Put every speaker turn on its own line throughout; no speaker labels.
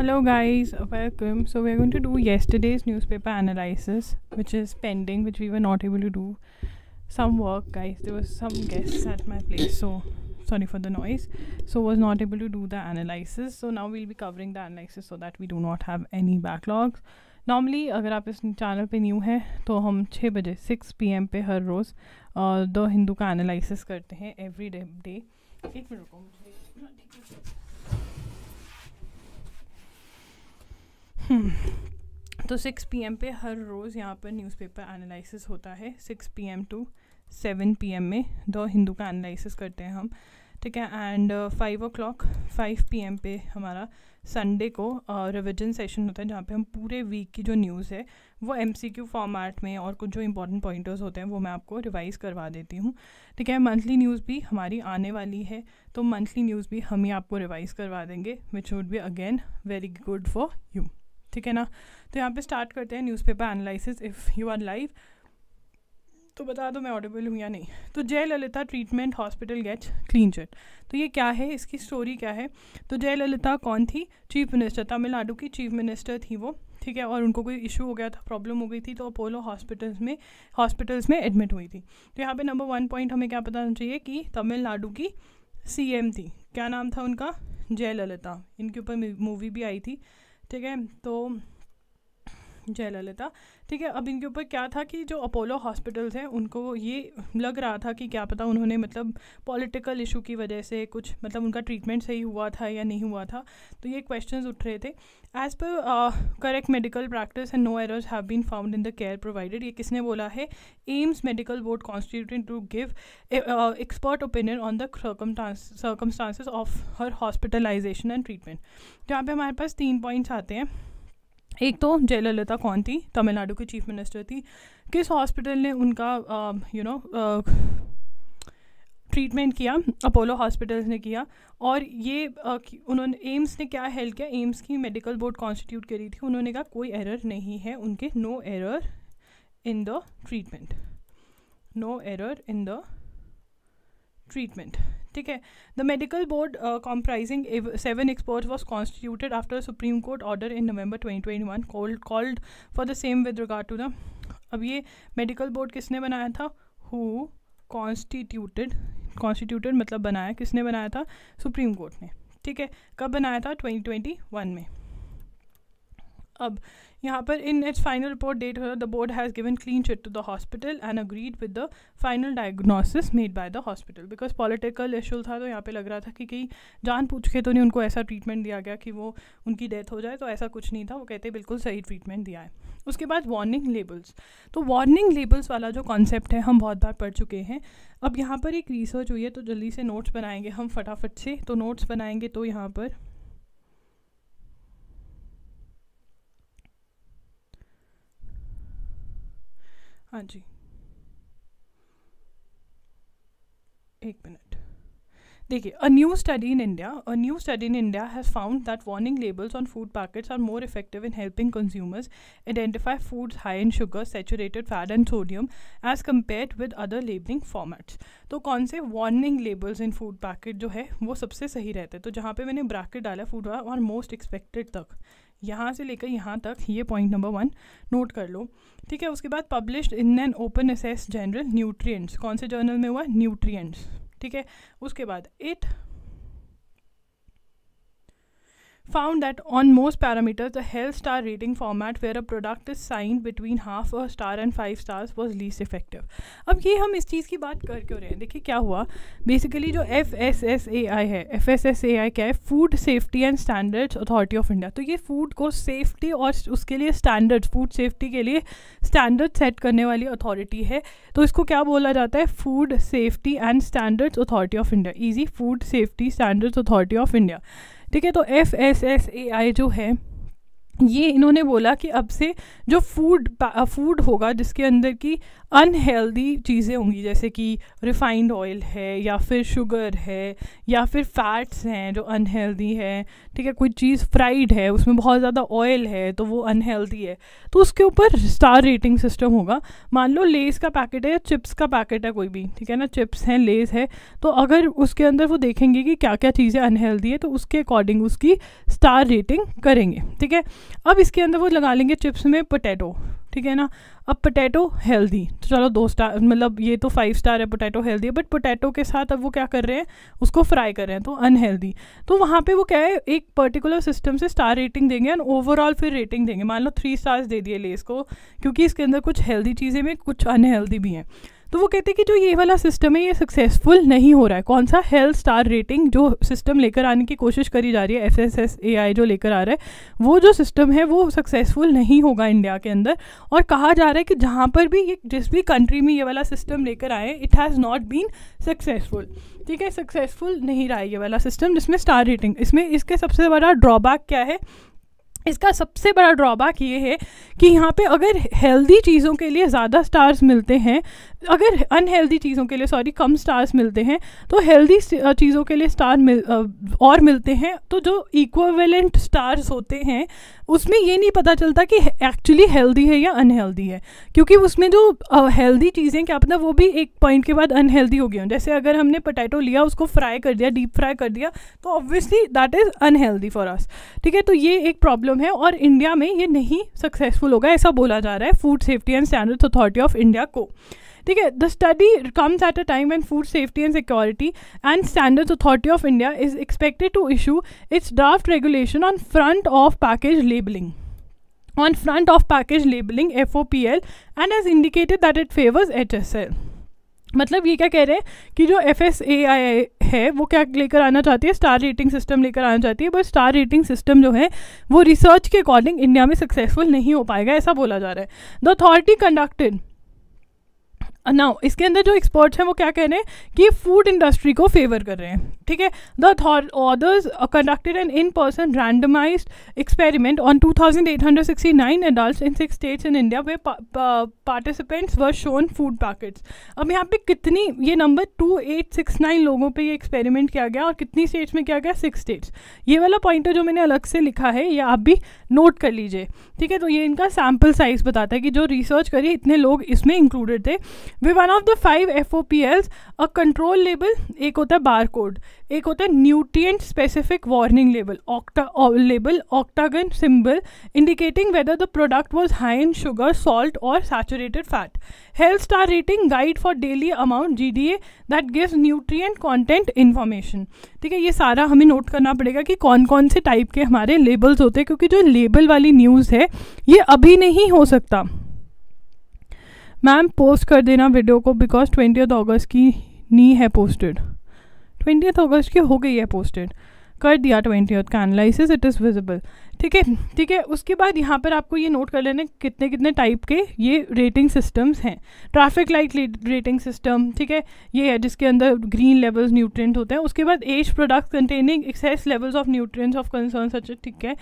Hello guys, welcome. So we're going to do yesterday's newspaper analysis, which is pending, which we were not able to do. Some work, guys. There was some guests at my place, so sorry for the noise. So was not able to do the analysis. So now we'll be covering the analysis so that we do not have any backlogs. Normally अगर आप इस channel पे new हैं तो हम छः बजे six P M पे हर रोज़ द हिंदू का एनालिसिस करते हैं एवरी डे डे एक मिनट रुको मुझे तो सिक्स पीएम पे हर रोज़ यहाँ पर न्यूज़पेपर एनालिसिस होता है six PM to seven PM में दो हिंदू का एनालिसिस करते हैं हम ठीक है and five o'clock five P M पे हमारा संडे को रिविजन uh, सेशन होता है जहाँ पे हम पूरे वीक की जो न्यूज़ है वो एम सी क्यू फॉर्मेट में और कुछ जो इंपॉर्टेंट पॉइंटर्स होते हैं वो मैं आपको रिवाइज़ करवा देती हूँ ठीक है मंथली न्यूज़ भी हमारी आने वाली है तो मंथली न्यूज़ भी हम ही आपको रिवाइज़ करवा देंगे which would be again very good for you ठीक है ना तो यहाँ पे स्टार्ट करते हैं newspaper analysis if you are live तो बता दो मैं ऑडिबल हूँ या नहीं तो Jayalalithaa treatment hospital gets clean chit तो ये क्या है इसकी स्टोरी क्या है तो जय ललिता कौन थी चीफ मिनिस्टर तमिलनाडु की चीफ मिनिस्टर थी वो ठीक है और उनको कोई इशू हो गया था प्रॉब्लम हो गई थी तो अपोलो हॉस्पिटल्स में हॉस्पिटल्स में एडमिट हुई थी तो यहाँ पे नंबर वन पॉइंट हमें क्या पता चाहिए कि तमिलनाडु की सीएम थी क्या नाम था उनका जयललिता इनके ऊपर मूवी भी आई थी ठीक है तो जयललिता ठीक है अब इनके ऊपर क्या था कि जो अपोलो हॉस्पिटल्स हैं उनको ये लग रहा था कि क्या पता उन्होंने मतलब पॉलिटिकल इशू की वजह से कुछ मतलब उनका ट्रीटमेंट सही हुआ था या नहीं हुआ था तो ये क्वेश्चंस उठ रहे थे as per correct medical practice and no errors have been found in the care provided ये किसने बोला है AIIMS medical board constituted to give expert opinion on the circumstances of her hospitalisation and treatment यहाँ पे हमारे पास तीन पॉइंट्स आते हैं एक तो जयललिता कौन थी तमिलनाडु की चीफ मिनिस्टर थी किस हॉस्पिटल ने उनका यू नो ट्रीटमेंट किया अपोलो हॉस्पिटल्स ने किया और ये आ, उन्होंने एम्स ने क्या हेल्प किया एम्स की मेडिकल बोर्ड कॉन्स्टिट्यूट करी थी उन्होंने कहा कोई एरर नहीं है उनके no error in the treatment no error in the treatment ठीक है the medical board comprising seven expert was constituted after supreme court order in November twenty one called for the same with regard to the अब ये medical board किसने बनाया था who constituted constituted मतलब बनाया किसने बनाया था सुप्रीम कोर्ट ने ठीक है कब बनाया था ट्वेंटी ट्वेंटी वन में अब यहाँ पर in its final report date the board has given clean chit to the hospital and agreed with the final diagnosis made by the hospital because political issue था तो यहाँ पे लग रहा था कि कहीं जान पूछ के तो नहीं उनको ऐसा ट्रीटमेंट दिया गया कि वो उनकी डेथ हो जाए तो ऐसा कुछ नहीं था वो कहते बिल्कुल सही ट्रीटमेंट दिया है उसके बाद वार्निंग लेबल्स तो वार्निंग लेबल्स वाला जो कॉन्सेप्ट है हम बहुत बार पढ़ चुके हैं अब यहाँ पर एक रिसर्च हुई है तो जल्दी से नोट्स बनाएंगे हम फटाफट से तो नोट्स बनाएंगे तो यहाँ पर हाँ जी एक मिनट देखिए a new study in India a new study in India has found that warning labels on food packets are more effective in helping consumers identify foods high in sugar saturated fat and sodium as compared with other labelling formats तो कौन से warning labels in food packet जो है वो सबसे सही रहते हैं तो जहाँ पे मैंने ब्रैकेट डाला फूड और मोस्ट एक्सपेक्टेड तक यहाँ से लेकर यहाँ तक ये पॉइंट नंबर वन नोट कर लो ठीक है उसके बाद published in an open access journal nutrients कौन से जर्नल में हुआ न्यूट्रिएंट्स ठीक है उसके बाद it found that on most parameters, the health star rating format where a product is signed between half a star and five stars was least effective. अब ये हम इस चीज़ की बात कर क्यों रहे हैं देखिए क्या हुआ बेसिकली जो F S S A I है F S S A I क्या है food safety and standards authority of India तो ये फूड को सेफ्टी और उसके लिए स्टैंडर्ड्स फूड सेफ्टी के लिए स्टैंडर्ड सेट करने वाली अथॉरिटी है तो इसको क्या बोला जाता है food safety and standards authority of India ईजी food safety standards authority of India ठीक है तो F S S A I जो है ये इन्होंने बोला कि अब से जो फूड फूड होगा जिसके अंदर की अनहेल्दी चीज़ें होंगी जैसे कि रिफाइंड ऑयल है या फिर शुगर है या फिर फैट्स हैं जो अनहेल्दी है ठीक है कोई चीज़ फ्राइड है उसमें बहुत ज़्यादा ऑयल है तो वो अनहेल्दी है तो उसके ऊपर स्टार रेटिंग सिस्टम होगा मान लो लेस का पैकेट है या चिप्स का पैकेट है कोई भी ठीक है ना चिप्स हैं लेस है तो अगर उसके अंदर वो देखेंगे कि क्या क्या चीज़ें अनहेल्दी है तो उसके अकॉर्डिंग उसकी स्टार रेटिंग करेंगे ठीक है अब इसके अंदर वो लगा लेंगे चिप्स में पोटैटो ठीक है ना अब पोटैटो हेल्दी तो चलो दो स्टार मतलब ये तो फाइव स्टार है पोटैटो हेल्दी बट पोटैटो के साथ अब वो क्या कर रहे हैं उसको फ्राई कर रहे हैं तो अनहेल्दी तो वहाँ पे वो क्या है एक पर्टिकुलर सिस्टम से स्टार रेटिंग देंगे एंड ओवरऑल फिर रेटिंग देंगे मान लो थ्री स्टार्स दे दिए लेस को क्योंकि इसके अंदर कुछ हेल्दी चीज़ें भी कुछ अनहेल्दी भी हैं तो वो कहते हैं कि जो ये वाला सिस्टम है ये सक्सेसफुल नहीं हो रहा है कौन सा हेल्थ स्टार रेटिंग जो सिस्टम लेकर आने की कोशिश करी जा रही है F S S A I जो लेकर आ रहा है वो जो सिस्टम है वो सक्सेसफुल नहीं होगा इंडिया के अंदर और कहा जा रहा है कि जहाँ पर भी ये जिस भी कंट्री में ये वाला सिस्टम लेकर आए it has not been successful ठीक है सक्सेसफुल नहीं रहा है ये वाला सिस्टम जिसमें स्टार रेटिंग इसमें इसके सबसे बड़ा ड्रॉबैक क्या है इसका सबसे बड़ा ड्रॉबैक ये है कि यहाँ पे अगर हेल्दी चीज़ों के लिए ज़्यादा स्टार्स मिलते हैं अगर अनहेल्दी चीज़ों के लिए सॉरी कम स्टार्स मिलते हैं तो हेल्दी चीज़ों के लिए स्टार मिल और मिलते हैं तो जो इक्वेलेंट स्टार्स होते हैं उसमें ये नहीं पता चलता कि एक्चुअली हेल्दी है या अनहेल्दी है क्योंकि उसमें जो हेल्दी चीज़ें क्या पता वो भी एक पॉइंट के बाद अनहेल्दी हो गई जैसे अगर हमने पोटैटो लिया उसको फ्राई कर दिया डीप फ्राई कर दिया तो obviously that is unhealthy for us ठीक है तो ये एक प्रॉब्लम है और इंडिया में ये नहीं सक्सेसफुल होगा ऐसा बोला जा रहा है food safety and standards authority of India को ठीक है the study comes at a time and food safety and security and standards authority of India is expected to issue its draft regulation on front of package labelling on front of package labeling FOPL and has indicated that it favors L मतलब ये क्या कह रहे हैं कि जो F S A आई आई है वो क्या लेकर आना चाहती है स्टार रेटिंग सिस्टम लेकर आना चाहती है बट स्टार रेटिंग सिस्टम जो है वो रिसर्च के अकॉर्डिंग इंडिया में सक्सेसफुल नहीं हो पाएगा ऐसा बोला जा रहा है द अथॉरिटी कंडक्टेड नाउ इसके अंदर जो एक्सपर्ट्स हैं वो क्या कह रहे हैं कि फूड इंडस्ट्री को फेवर कर रहे हैं ठीक है the authors conducted an in person randomise experiment on two thousand 2869 adults in six states in India वे participants were shown food packets अब यहाँ पे कितनी ये number two eight six nine लोगों पर ये एक्सपेरिमेंट किया गया और कितनी स्टेट्स में किया गया सिक्स स्टेट्स ये वाला पॉइंट जो मैंने अलग से लिखा है ये आप भी नोट कर लीजिए ठीक है तो ये इनका सैम्पल साइज बताता है कि जो रिसर्च करिए इतने लोग इसमें इंक्लूडेड थे वे one of the five F O P Ls a control label एक होता है बार कोड एक होता है nutrient specific warning label octa label octagon symbol indicating whether the product was high in sugar salt और saturated fat health star rating guide for daily amount G D A that gives nutrient content information ठीक है ये सारा हमें note करना पड़ेगा कि कौन कौन से टाइप के हमारे लेबल्स होते हैं क्योंकि जो लेबल वाली न्यूज़ है ये अभी नहीं हो सकता मैम पोस्ट कर देना वीडियो को बिकॉज ट्वेंटी अगस्त की नी है पोस्टेड ट्वेंटी अगस्त की हो गई है पोस्टेड कर दिया ट्वेंटी का एनालिसिस इट इज़ विजिबल ठीक है ठीक है उसके बाद यहाँ पर आपको ये नोट कर लेना कितने कितने टाइप के ये रेटिंग सिस्टम्स हैं ट्रैफिक लाइट रेटिंग सिस्टम ठीक है ये है जिसके अंदर ग्रीन लेवल्स न्यूट्रिएंट होते हैं उसके बाद as product containing excess levels of nutrients of concern such ठीक है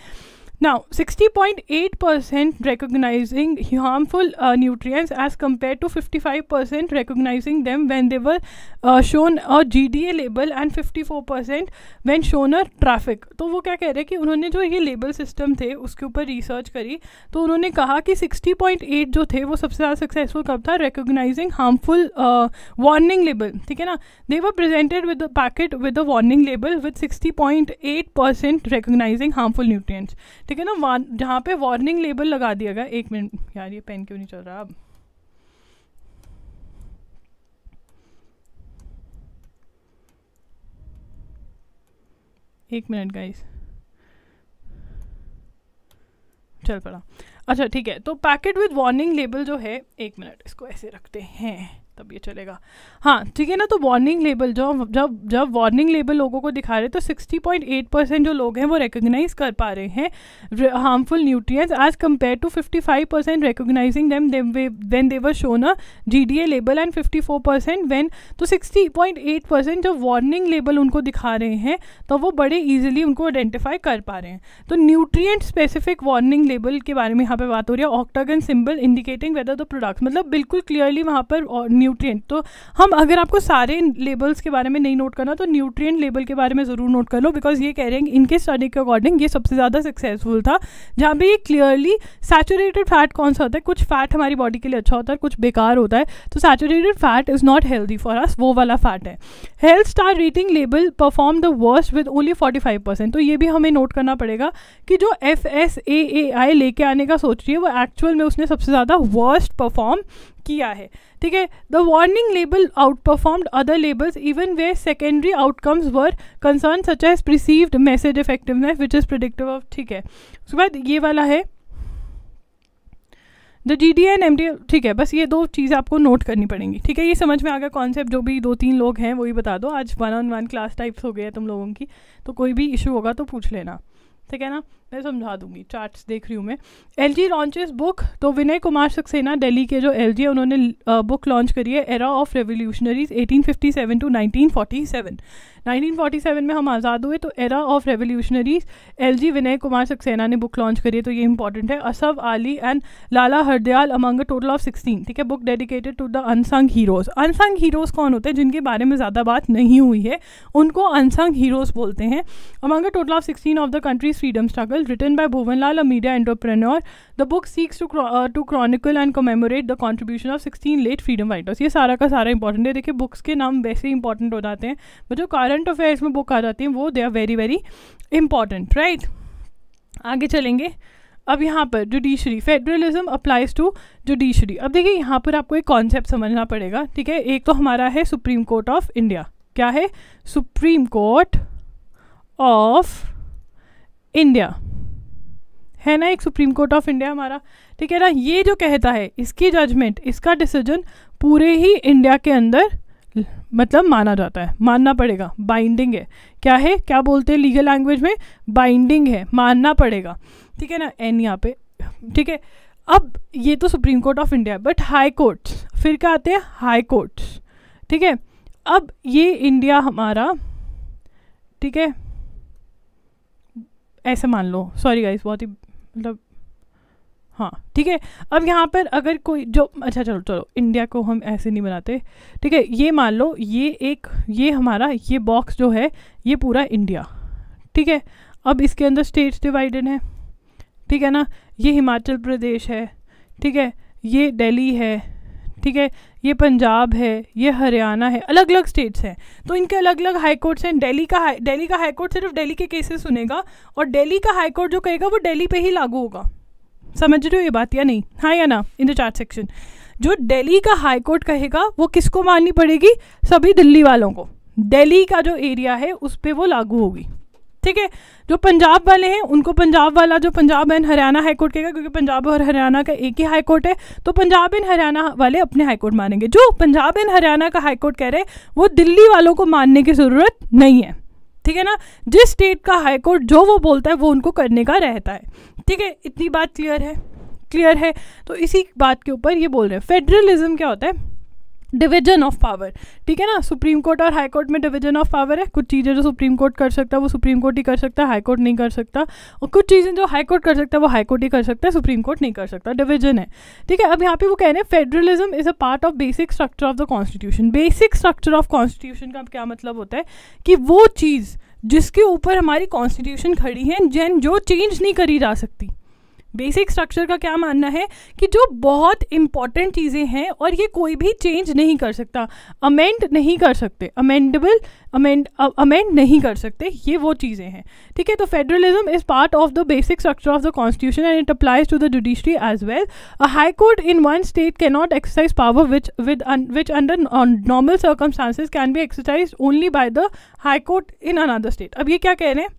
Now, 60.8% recognizing harmful uh, nutrients as compared to 55% recognizing them when they were uh, shown a GDA label and 54% when shown a traffic. तो वो क्या कह रहे हैं कि उन्होंने जो ये लेबल सिस्टम थे उसके ऊपर रिसर्च करी तो उन्होंने कहा कि 60.8 जो थे वो सबसे ज़्यादा सक्सेसफुल कब था रिकोगनाइजिंग हार्मफुल वार्निंग लेबल ठीक है ना they were presented with packet with a warning label with 60.8% recognising harmful nutrients ठीक है ना जहाँ पे वार्निंग लेबल लगा दिया गया एक मिनट यार ये पेन क्यों नहीं चल रहा अब एक मिनट गाइस चल पड़ा अच्छा ठीक है तो पैकेट विद वार्निंग लेबल जो है एक मिनट इसको ऐसे रखते हैं तब ये चलेगा हाँ ठीक है ना तो वार्निंग लेबल जो जब जब वार्निंग लेबल लोगों को दिखा रहे तो 60.8 परसेंट जो लोग हैं वो रिकोगनाइज कर पा रहे हैं harmful nutrients as compared to 55 percent recognising them than they were shown a G D A label and 54 percent when तो 60.8 परसेंट जो वार्निंग लेबल उनको दिखा रहे हैं तो वो बड़े ईजिली उनको आइडेंटिफाई कर पा रहे हैं तो न्यूट्रिय स्पेसिफिक वार्निंग लेबल के बारे में यहाँ पर बात हो रही है octagon symbol indicating whether the product मतलब बिल्कुल क्लियरली वहाँ पर न्यूट्रिएंट तो हम अगर आपको सारे लेबल्स के बारे में नहीं नोट करना तो न्यूट्रिएंट लेबल के बारे में ज़रूर नोट कर लो बिकॉज ये कह रहे हैं इनके स्टडी के अकॉर्डिंग ये सबसे ज़्यादा सक्सेसफुल था जहाँ पर ये क्लियरली सैचुरेटेड फैट कौन सा होता है कुछ फैट हमारी बॉडी के लिए अच्छा होता है कुछ बेकार होता है तो saturated fat is not healthy for us वो वाला फैट है health star rating label perform the worst with only forty five percent तो ये भी हमें नोट करना पड़ेगा कि जो एफ एस ए ए आई लेके आने का सोच रही है वो एक्चुअल में उसने सबसे ज़्यादा वर्स्ट परफॉर्म किया है ठीक है the warning label outperformed other labels even way secondary outcomes were concern such as perceived message effectiveness which is predictive of ठीक है उसके बाद ये वाला है the G D and M D ठीक है बस ये दो चीज़ें आपको नोट करनी पड़ेंगी ठीक है ये समझ में आ गया कॉन्सेप्ट जो भी दो तीन लोग हैं वही बता दो आज one on one class types हो गए तुम लोगों की तो कोई भी इशू होगा तो पूछ लेना ठीक है ना मैं समझा दूंगी चार्ट्स देख रही हूँ मैं एल जी लॉन्चेस बुक तो विनय कुमार सक्सेना दिल्ली के जो एल जी है उन्होंने बुक लॉन्च करी है एरा ऑफ रेवोल्यूशनरीज 1857 टू 1947 1947 में हम आज़ाद हुए तो era of revolutionaries L G Vinay Kumar Saxena ने बुक लॉन्च करी है तो ये इंपॉर्टेंट है Asaf Ali and Lala Hardayal among total of sixteen ठीक है book dedicated to the unsung heroes unsung heroes कौन होते हैं जिनके बारे में ज़्यादा बात नहीं हुई है उनको अनसंग हीरोज़ बोलते हैं among total of sixteen of the country's freedom struggle novel written by Bhuvanlal, a media entrepreneur. The book seeks to uh, to chronicle and commemorate the contribution of 16 late freedom fighters. ये सारा का सारा important है देखिए books के नाम वैसे important हो जाते हैं बट जो current affairs में book आ जाती हैं वो they are very very important right आगे चलेंगे अब यहाँ पर judiciary federalism applies to judiciary अब देखिए यहाँ पर आपको एक कॉन्सेप्ट समझना पड़ेगा ठीक है एक तो हमारा है सुप्रीम कोर्ट ऑफ इंडिया क्या है सुप्रीम कोर्ट ऑफ इंडिया है ना एक सुप्रीम कोर्ट ऑफ इंडिया हमारा ठीक है ना ये जो कहता है इसकी जजमेंट इसका डिसीजन पूरे ही इंडिया के अंदर मतलब माना जाता है मानना पड़ेगा बाइंडिंग है क्या है क्या बोलते हैं लीगल लैंग्वेज में बाइंडिंग है मानना पड़ेगा ठीक है ना एन यहाँ पे ठीक है अब ये तो supreme court of India but high courts फिर क्या आते हैं हाई कोर्ट्स ठीक है अब ये इंडिया हमारा ठीक है ऐसे मान लो सॉरी गाइस बहुत ही मतलब हाँ ठीक है अब यहाँ पर अगर कोई जो अच्छा चलो चलो इंडिया को हम ऐसे नहीं बनाते ठीक है ये मान लो ये एक ये हमारा ये बॉक्स जो है ये पूरा इंडिया ठीक है अब इसके अंदर स्टेट्स डिवाइडेड हैं ठीक है ना ये हिमाचल प्रदेश है ठीक है ये दिल्ली है ठीक है ये पंजाब है ये हरियाणा है अलग अलग स्टेट्स हैं तो इनके अलग अलग हाई कोर्ट्स हैं दिल्ली का हाई दिल्ली का हाई कोर्ट सिर्फ दिल्ली के केसेस सुनेगा और दिल्ली का हाई कोर्ट जो कहेगा वो दिल्ली पे ही लागू होगा समझ रहे हो ये बात या नहीं हाँ या ना इन द चार्ट सेक्शन जो दिल्ली का हाई कोर्ट कहेगा वो किसको माननी पड़ेगी सभी दिल्ली वालों को दिल्ली का जो एरिया है उस पर वो लागू होगी ठीक है जो पंजाब वाले हैं उनको पंजाब वाला जो Punjab and Haryana high court कहेगा क्योंकि पंजाब और हरियाणा का एक ही हाई कोर्ट है तो पंजाब एंड हरियाणा वाले अपने हाई कोर्ट मानेंगे जो पंजाब एंड हरियाणा का हाई कोर्ट कह रहे हैं वो दिल्ली वालों को मानने की ज़रूरत नहीं है ठीक है ना जिस स्टेट का हाई कोर्ट जो वो बोलता है वो उनको करने का रहता है ठीक है इतनी बात क्लियर है क्लियर है तो इसी बात के ऊपर ये बोल रहे हैं फेडरलिज्म क्या होता है डिवीजन ऑफ पावर ठीक है ना सुप्रीम कोर्ट और हाई कोर्ट में डिवीजन ऑफ पावर है कुछ चीज़ें जो सुप्रीम कोर्ट कर सकता है वो सुप्रीम कोर्ट ही कर सकता है हाई कोर्ट नहीं कर सकता और कुछ चीज़ें जो हाई कोर्ट कर सकता है वो हाई कोर्ट ही कर सकता है सुप्रीम कोर्ट नहीं कर सकता डिवीजन है ठीक है अब यहाँ पे वो कह रहे हैं federalism is a part of basic structure of the constitution basic structure of constitution का क्या मतलब होता है कि वो चीज़ जिसके ऊपर हमारी कॉन्स्टिट्यूशन खड़ी है जैन जो चेंज नहीं करी जा सकती बेसिक स्ट्रक्चर का क्या मानना है कि जो बहुत इंपॉर्टेंट चीज़ें हैं और ये कोई भी चेंज नहीं कर सकता अमेंड नहीं कर सकते अमेंडेबल अमेंड अमेंड नहीं कर सकते ये वो चीज़ें हैं ठीक है तो federalism is part of the basic structure of the constitution and it applies to the judiciary as well a high court in one state can not exercise power which with which under normal circumstances can be exercise only by the high court in another state अब ये क्या कह रहे हैं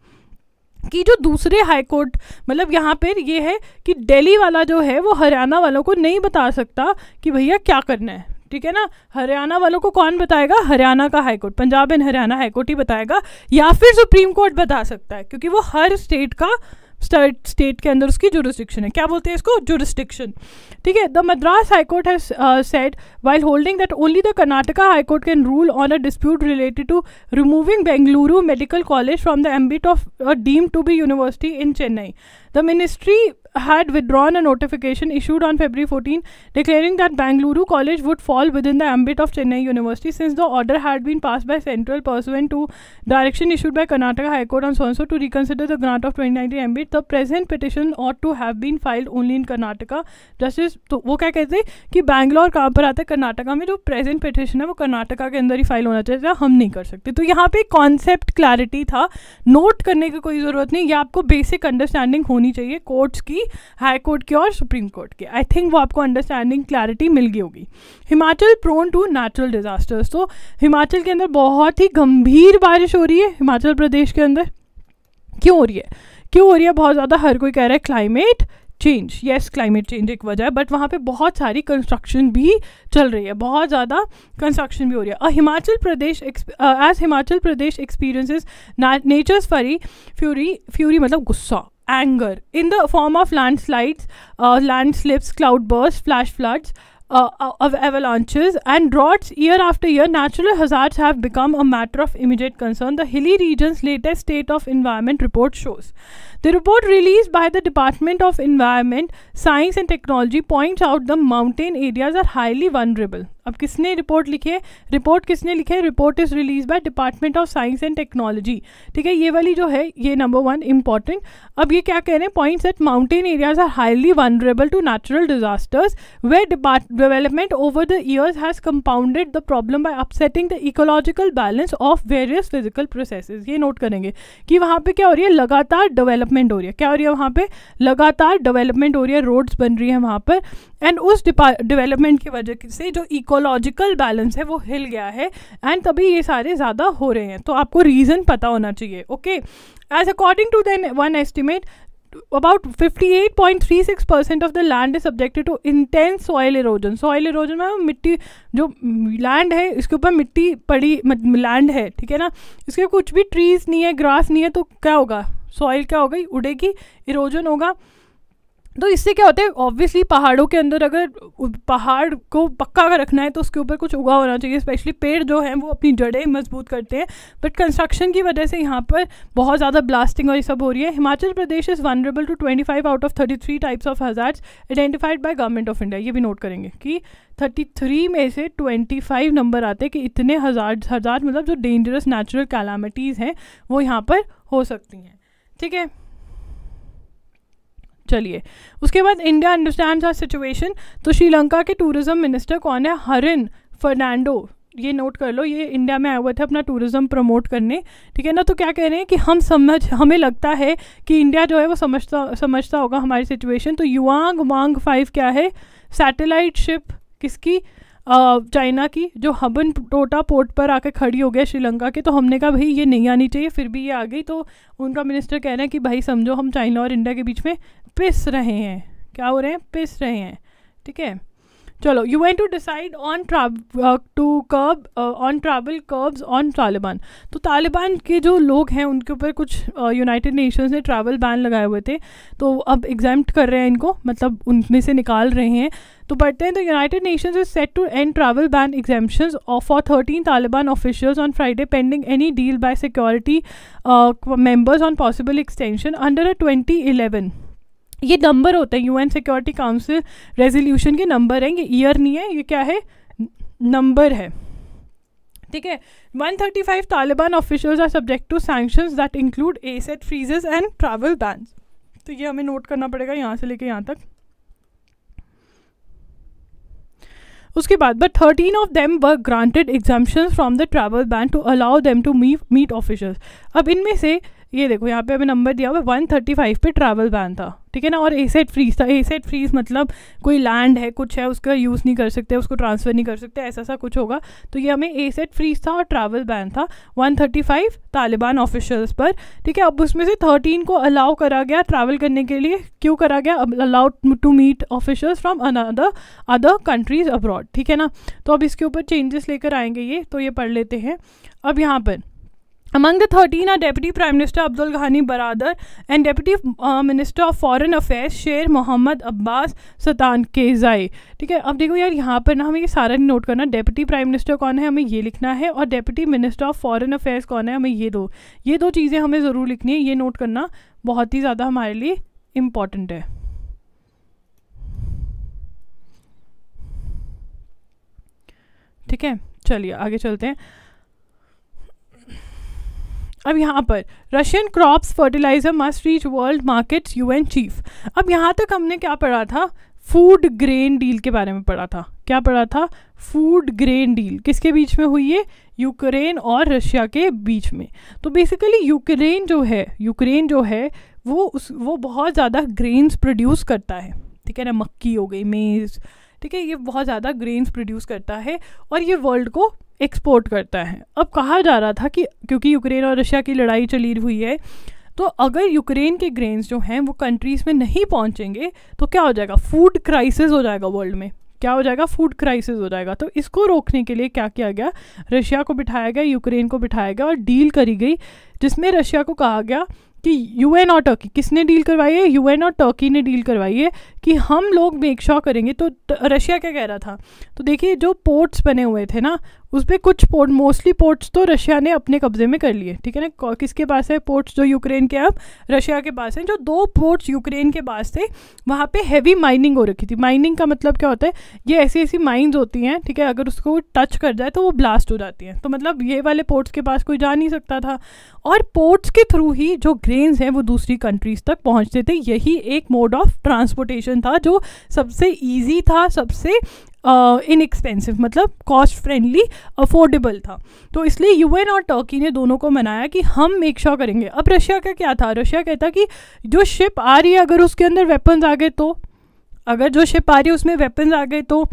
कि जो दूसरे high court मतलब यहाँ पर ये है कि दिल्ली वाला जो है वो हरियाणा वालों को नहीं बता सकता कि भैया क्या करना है ठीक है ना हरियाणा वालों को कौन बताएगा हरियाणा का high court Punjab and Haryana high court ही बताएगा या फिर सुप्रीम कोर्ट बता सकता है क्योंकि वो हर स्टेट का स्टेट स्टेट के अंदर उसकी जुरिस्टिक्शन है क्या बोलते हैं इसको जुरिस्टिक्शन ठीक है the Madras high court has said while holding that only the Karnataka high court can rule on a dispute related to removing Bengaluru medical college from the ambit of deemed to be university in Chennai the ministry had withdrawn a notification issued on February 14 declaring that Bangalore College would fall within the ambit of Chennai University since the order had been passed by Central pursuant to direction issued by Karnataka High Court on so and so to reconsider the grant of 2019 ambit. The present petition ought to have been filed only in Karnataka. Justice तो वो क्या कहते ki Bangalore Bangalore par aata आता है कर्नाटका में जो present petition है वो कर्नाटका के अंदर ही फाइल होना चाहिए हम नहीं कर सकते तो यहाँ पे कॉन्सेप्ट क्लैरिटी था नोट करने की कोई ज़रूरत नहीं ये आपको बेसिक अंडरस्टैंडिंग होनी चाहिए कोर्ट्स की कि हाई कोर्ट के और सुप्रीम कोर्ट के आई थिंक वो आपको अंडरस्टैंडिंग क्लैरिटी मिल गई होगी Himachal prone to natural disasters तो हिमाचल के अंदर बहुत ही गंभीर बारिश हो रही है हिमाचल प्रदेश के अंदर क्यों हो रही है क्यों हो रही है बहुत ज़्यादा हर कोई कह रहा है climate change yes climate change एक वजह है बट वहाँ पर बहुत सारी कंस्ट्रक्शन भी चल रही है बहुत ज़्यादा कंस्ट्रक्शन भी हो रही है और Himachal Pradesh as uh, Himachal Pradesh experiences nature's fury fury fury मतलब गुस्सा anger in the form of landslides, uh, landslips, cloudbursts, flash floods. Uh, uh, of avalanches and droughts year after year, natural hazards have become a matter of immediate concern, the hilly region's latest state of environment report shows. The report released by the Department of Environment, Science and Technology points out the mountain areas are highly vulnerable. अब किसने report लिखी है report किसने लिखी है report is release by department of science and technology ठीक है ये वाली जो है ये नंबर वन इंपॉर्टेंट अब ये क्या कह रहे हैं points that mountain areas are highly vulnerable to natural disasters way development over the years has compounded the problem by upsetting the ecological balance of various physical process ये note करेंगे कि वहां पर क्या हो रही है लगातार डेवलप डेवलपमेंट हो रही है क्या हो रही है वहाँ पे लगातार डेवलपमेंट हो रही है रोड्स बन रही है वहाँ पर एंड उस डेवलपमेंट की वजह से जो इकोलॉजिकल बैलेंस है वो हिल गया है एंड तभी ये सारे ज़्यादा हो रहे हैं तो आपको रीज़न पता होना चाहिए okay as according to then one estimate about fifty eight point three six percent of the land is subjected to intense soil erosion soil erosion में मिट्टी जो लैंड है इसके ऊपर मिट्टी पड़ी लैंड है ठीक है ना इसके कुछ भी ट्रीज नहीं है ग्रास नहीं है तो क्या होगा सॉइल क्या होगा उड़ेगी इरोजन होगा तो इससे क्या होता है ऑब्वियसली पहाड़ों के अंदर अगर पहाड़ को पक्का अगर रखना है तो उसके ऊपर कुछ उगा होना चाहिए स्पेशली पेड़ जो हैं वो अपनी जड़ें मजबूत करते हैं बट कंस्ट्रक्शन की वजह से यहाँ पर बहुत ज़्यादा ब्लास्टिंग और ये सब हो रही है Himachal Pradesh is vulnerable to twenty five out of thirty three types of hazards identified by government of India ये भी नोट करेंगे कि थर्टी थ्री में से ट्वेंटी फाइव नंबर आते हैं कि इतने हज़ार हज़ार मतलब जो डेंजरस नेचुरल कैलामिटीज़ हैं वो यहाँ पर हो सकती हैं ठीक है चलिए उसके बाद इंडिया अंडरस्टैंड आर सिचुएशन तो श्रीलंका के टूरिज्म मिनिस्टर कौन है हरिन फर्नांडो ये नोट कर लो ये इंडिया में आए हुए थे अपना टूरिज़्म प्रमोट करने ठीक है ना तो क्या कह रहे हैं कि हम समझ हमें लगता है कि इंडिया जो है वो समझता समझता होगा हमारी सिचुएशन तो युवांग वांग फाइव क्या है सैटेलाइट शिप किसकी चाइना की जो हबन टोटा पोर्ट पर आके खड़ी हो गया श्रीलंका के तो हमने कहा भाई ये नहीं आनी चाहिए फिर भी ये आ गई तो उनका मिनिस्टर कह रहे हैं कि भाई समझो हम चाइना और इंडिया के बीच में पिस रहे हैं क्या हो रहे हैं पिस रहे हैं ठीक है चलो you went to decide on to curb on travel curbs on Taliban तो तालिबान के जो लोग हैं उनके ऊपर कुछ यूनाइटेड uh, नेशंस ने ट्रैवल बैन लगाए हुए थे तो अब एग्जाम्प्ट कर रहे हैं इनको मतलब उनमें से निकाल रहे हैं तो पढ़ते हैं तो united nations is set to end travel ban exemptions for thirteen Taliban officials on Friday pending any deal by security members on possible extension under a twenty eleven ये नंबर होते हैं यूएन सिक्योरिटी काउंसिल रेजोल्यूशन के number हैं ये year नहीं है ये क्या है नंबर है ठीक है 135 Taliban officials are subject to sanctions that include asset freezes and travel ban तो ये हमें नोट करना पड़ेगा यहाँ से लेके यहाँ तक उसके बाद but thirteen of them were granted exemption from the travel ban to allow them to meet officers अब इनमें से ये देखो यहाँ पे अभी नंबर दिया हुआ वन थर्टी फाइव पे ट्रैवल बैन था ठीक है ना और एसेट फ्रीज था एसेट फ्रीज मतलब कोई लैंड है कुछ है उसका यूज़ नहीं कर सकते उसको ट्रांसफ़र नहीं कर सकते ऐसा सा कुछ होगा तो ये हमें एसेट फ्रीज था और ट्रैवल बैन था 135 तालिबान ऑफिशल्स पर ठीक है अब उसमें से 13 को अलाउ करा गया ट्रैवल करने के लिए क्यों करा गया allowed to meet officials from another other countries abroad ठीक है ना तो अब इसके ऊपर चेंजेस लेकर आएंगे ये तो ये पढ़ लेते हैं अब यहाँ पर Among the 13 are Deputy Prime Minister Abdul Ghani Baradar and Deputy uh, Minister of Foreign Affairs शेर मोहम्मद अब्बास सतान केजाई ठीक है अब देखो यार यहाँ पर ना हमें ये सारा नहीं नोट करना डेप्यूटी प्राइम मिनिस्टर कौन है हमें ये लिखना है और deputy minister of foreign affairs कौन है हमें ये दो ये दो चीज़ें हमें ज़रूर लिखनी है ये नोट करना बहुत ही ज़्यादा हमारे लिए इम्पॉर्टेंट है ठीक है चलिए आगे चलते हैं अब यहाँ पर Russian crops fertiliser must reach world markets UN chief अब यहाँ तक हमने क्या पढ़ा था फूड ग्रेन डील के बारे में पढ़ा था क्या पढ़ा था फूड ग्रेन डील किसके बीच में हुई है यूक्रेन और रशिया के बीच में तो बेसिकली यूक्रेन जो है यूक्रेन जो है वो उस वो बहुत ज़्यादा ग्रेन्स प्रोड्यूस करता है ठीक है ना मक्की हो गई मेज़ ठीक है ये बहुत ज़्यादा ग्रेन्स प्रोड्यूस करता है और ये वर्ल्ड को एक्सपोर्ट करता है अब कहा जा रहा था कि क्योंकि यूक्रेन और रशिया की लड़ाई चली हुई है तो अगर यूक्रेन के ग्रेन्स जो हैं वो कंट्रीज़ में नहीं पहुंचेंगे तो क्या हो जाएगा फूड क्राइसिस हो जाएगा वर्ल्ड में क्या हो जाएगा फूड क्राइसिस हो जाएगा तो इसको रोकने के लिए क्या किया गया रशिया को बिठाया गया यूक्रेन को बिठाया गया और डील करी गई जिसमें रशिया को कहा गया कि यूएन और टर्की किसने डील करवाई है यूएन और टर्की ने डील करवाई है कि हम लोग मेक श्योर करेंगे तो, तो रशिया क्या कह रहा था तो देखिए जो पोर्ट्स बने हुए थे ना उस पर कुछ पोर्ट मोस्टली पोर्ट्स तो रशिया ने अपने कब्जे में कर लिए ठीक है ना किसके पास है पोर्ट्स जो यूक्रेन के अब रशिया के पास हैं जो दो पोर्ट्स यूक्रेन के पास थे वहाँ पे हैवी माइनिंग हो रखी थी माइनिंग का मतलब क्या होता है ये ऐसी ऐसी माइंस होती हैं ठीक है अगर उसको टच कर जाए तो वो ब्लास्ट हो जाती हैं तो मतलब ये वाले पोर्ट्स के पास कोई जा नहीं सकता था और पोर्ट्स के थ्रू ही जो ग्रेन्स हैं वो दूसरी कंट्रीज़ तक पहुँचते थे यही एक मोड ऑफ ट्रांसपोर्टेशन था जो सबसे ईजी था सबसे इनएक्सपेंसिव uh, मतलब कॉस्ट फ्रेंडली अफोर्डेबल था तो इसलिए यूएन और टर्की ने दोनों को मनाया कि हम मेक शॉ करेंगे अब रशिया का क्या था रशिया कहता कि जो शिप आ रही है अगर उसके अंदर वेपन्स आ गए तो अगर जो शिप आ रही है उसमें वेपन्स आ गए तो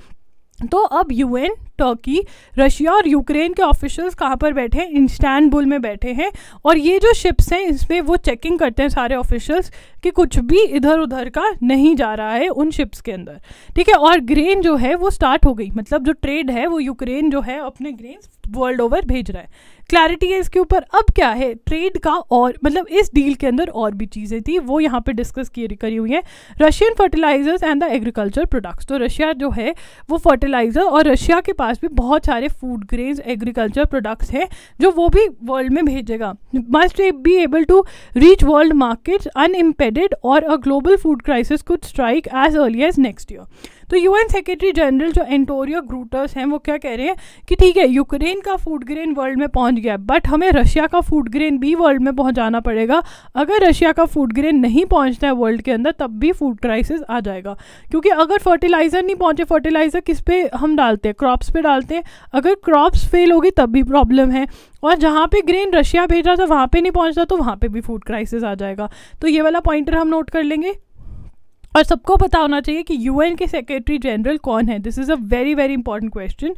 तो अब यूएन टर्की रशिया और यूक्रेन के ऑफिशल्स कहाँ पर बैठे हैं इंस्टानबुल में बैठे हैं और ये जो शिप्स हैं इसमें वो चेकिंग करते हैं सारे ऑफिशल्स कि कुछ भी इधर उधर का नहीं जा रहा है उन शिप्स के अंदर ठीक है और ग्रेन जो है वो स्टार्ट हो गई मतलब जो ट्रेड है वो यूक्रेन जो है अपने ग्रेन वर्ल्ड ओवर भेज रहा है क्लैरिटी है इसके ऊपर अब क्या है ट्रेड का और मतलब इस डील के अंदर और भी चीज़ें थी वो यहाँ पे डिस्कस की करी हुई हैं Russian fertilisers and the agriculture products तो रशिया जो है वो फर्टिलाइज़र और रशिया के पास पास भी बहुत सारे फूड ग्रेन्स एग्रीकल्चर प्रोडक्ट्स हैं जो वो भी वर्ल्ड में भेजेगा must be able to reach world market unimpeded और a global food crisis could strike as early as next year तो यूएन सेक्रेटरी जनरल जो एंटोरियो ग्रूटर्स हैं वो क्या कह रहे हैं कि ठीक है यूक्रेन का फूड ग्रेन वर्ल्ड में पहुंच गया बट हमें रशिया का फूड ग्रेन भी वर्ल्ड में पहुंचाना पड़ेगा अगर रशिया का फूड ग्रेन नहीं पहुंचता है वर्ल्ड के अंदर तब भी फूड क्राइसिस आ जाएगा क्योंकि अगर फर्टिलाइज़र नहीं पहुंचे फर्टिलाइज़र किस पे हम डालते हैं क्रॉप्स पे डालते हैं अगर क्रॉप्स फेल होगी तब भी प्रॉब्लम है और जहाँ पे ग्रेन रशिया भेज रहा था वहाँ पे नहीं पहुँच रहा तो वहाँ पे भी फूड क्राइसिस आ जाएगा तो ये वाला पॉइंटर हम नोट कर लेंगे और सबको पता होना चाहिए कि यूएन के सेक्रेटरी जनरल कौन है this is a very very important question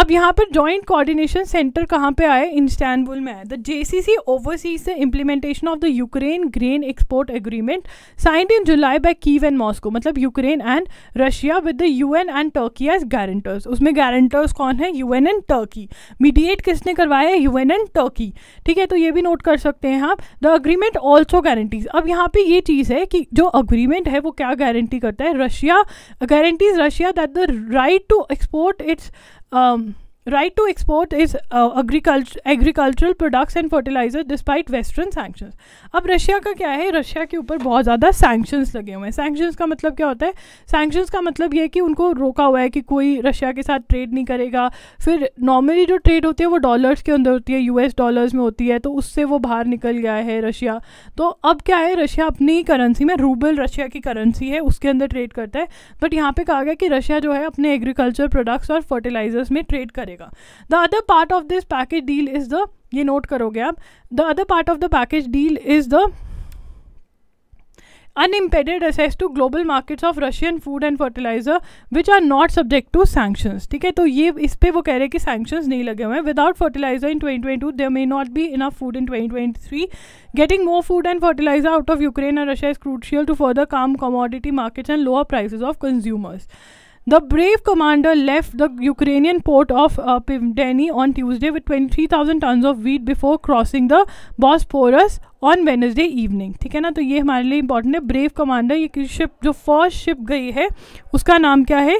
अब यहाँ पर जॉइंट कोऑर्डिनेशन सेंटर कहाँ पे आए इंस्टानबुल में आए the J C C oversees the implementation of the Ukraine grain export agreement signed in July by Kyiv and Moscow मतलब Ukraine and Russia with the U N and Turkey as guarantors उसमें guarantors कौन है U N and Turkey mediate किसने करवाया you N and Turkey ठीक है तो ये भी नोट कर सकते हैं आप द अग्रीमेंट ऑल्सो गारंटीज अब यहाँ पर ये चीज़ है कि जो अग्रीमेंट है वो क्या गारंटी करता है Russia guarantees Russia that the right to export its Um, right to export is uh, agriculture agricultural products and fertilizer despite western अब रशिया का क्या है रशिया के ऊपर बहुत ज़्यादा सैंक्शंस लगे हुए हैं सैंक्शंस का मतलब क्या होता है सैंक्शंस का मतलब ये है कि उनको रोका हुआ है कि कोई रशिया के साथ ट्रेड नहीं करेगा फिर नॉर्मली जो ट्रेड होती है वो डॉलर्स के अंदर होती है यू एस डॉलर्स में होती है तो उससे वो बाहर निकल गया है रशिया तो अब क्या है रशिया अपनी करेंसी में रूबल रशिया की करेंसी है उसके अंदर ट्रेड करता है बट यहाँ पर कहा गया कि रशिया जो है अपने एग्रीकल्चर प्रोडक्ट्स और फर्टिलाइजर्स में ट्रेड करेगा मिलेगा the other part of this package deal is the ये नोट करोगे आप the other part of the package deal is the unimpeded access to global markets of Russian food and fertiliser which are not subject to sanctions ठीक है तो ये इस पर वो कह रहे हैं कि सैक्शंस नहीं लगे हुए हैं without fertiliser in twenty twenty two they may not be enough food in twenty twenty three getting more food and fertiliser out of Ukraine and Russia is crucial to further calm commodity markets and lower prices of consumers The brave commander left the Ukrainian port of uh, Pivdeni on Tuesday with thousand tons of wheat before crossing the Bosporus on Wednesday evening ठीक है ना तो ये हमारे लिए important है brave commander ये ship जो फर्स्ट शिप गई है उसका नाम क्या है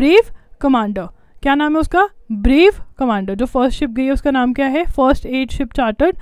ब्रेव कमांडर क्या नाम है उसका ब्रेव कमांडर जो फर्स्ट शिप गई है उसका नाम क्या है फर्स्ट एड शिप चार्टर्ड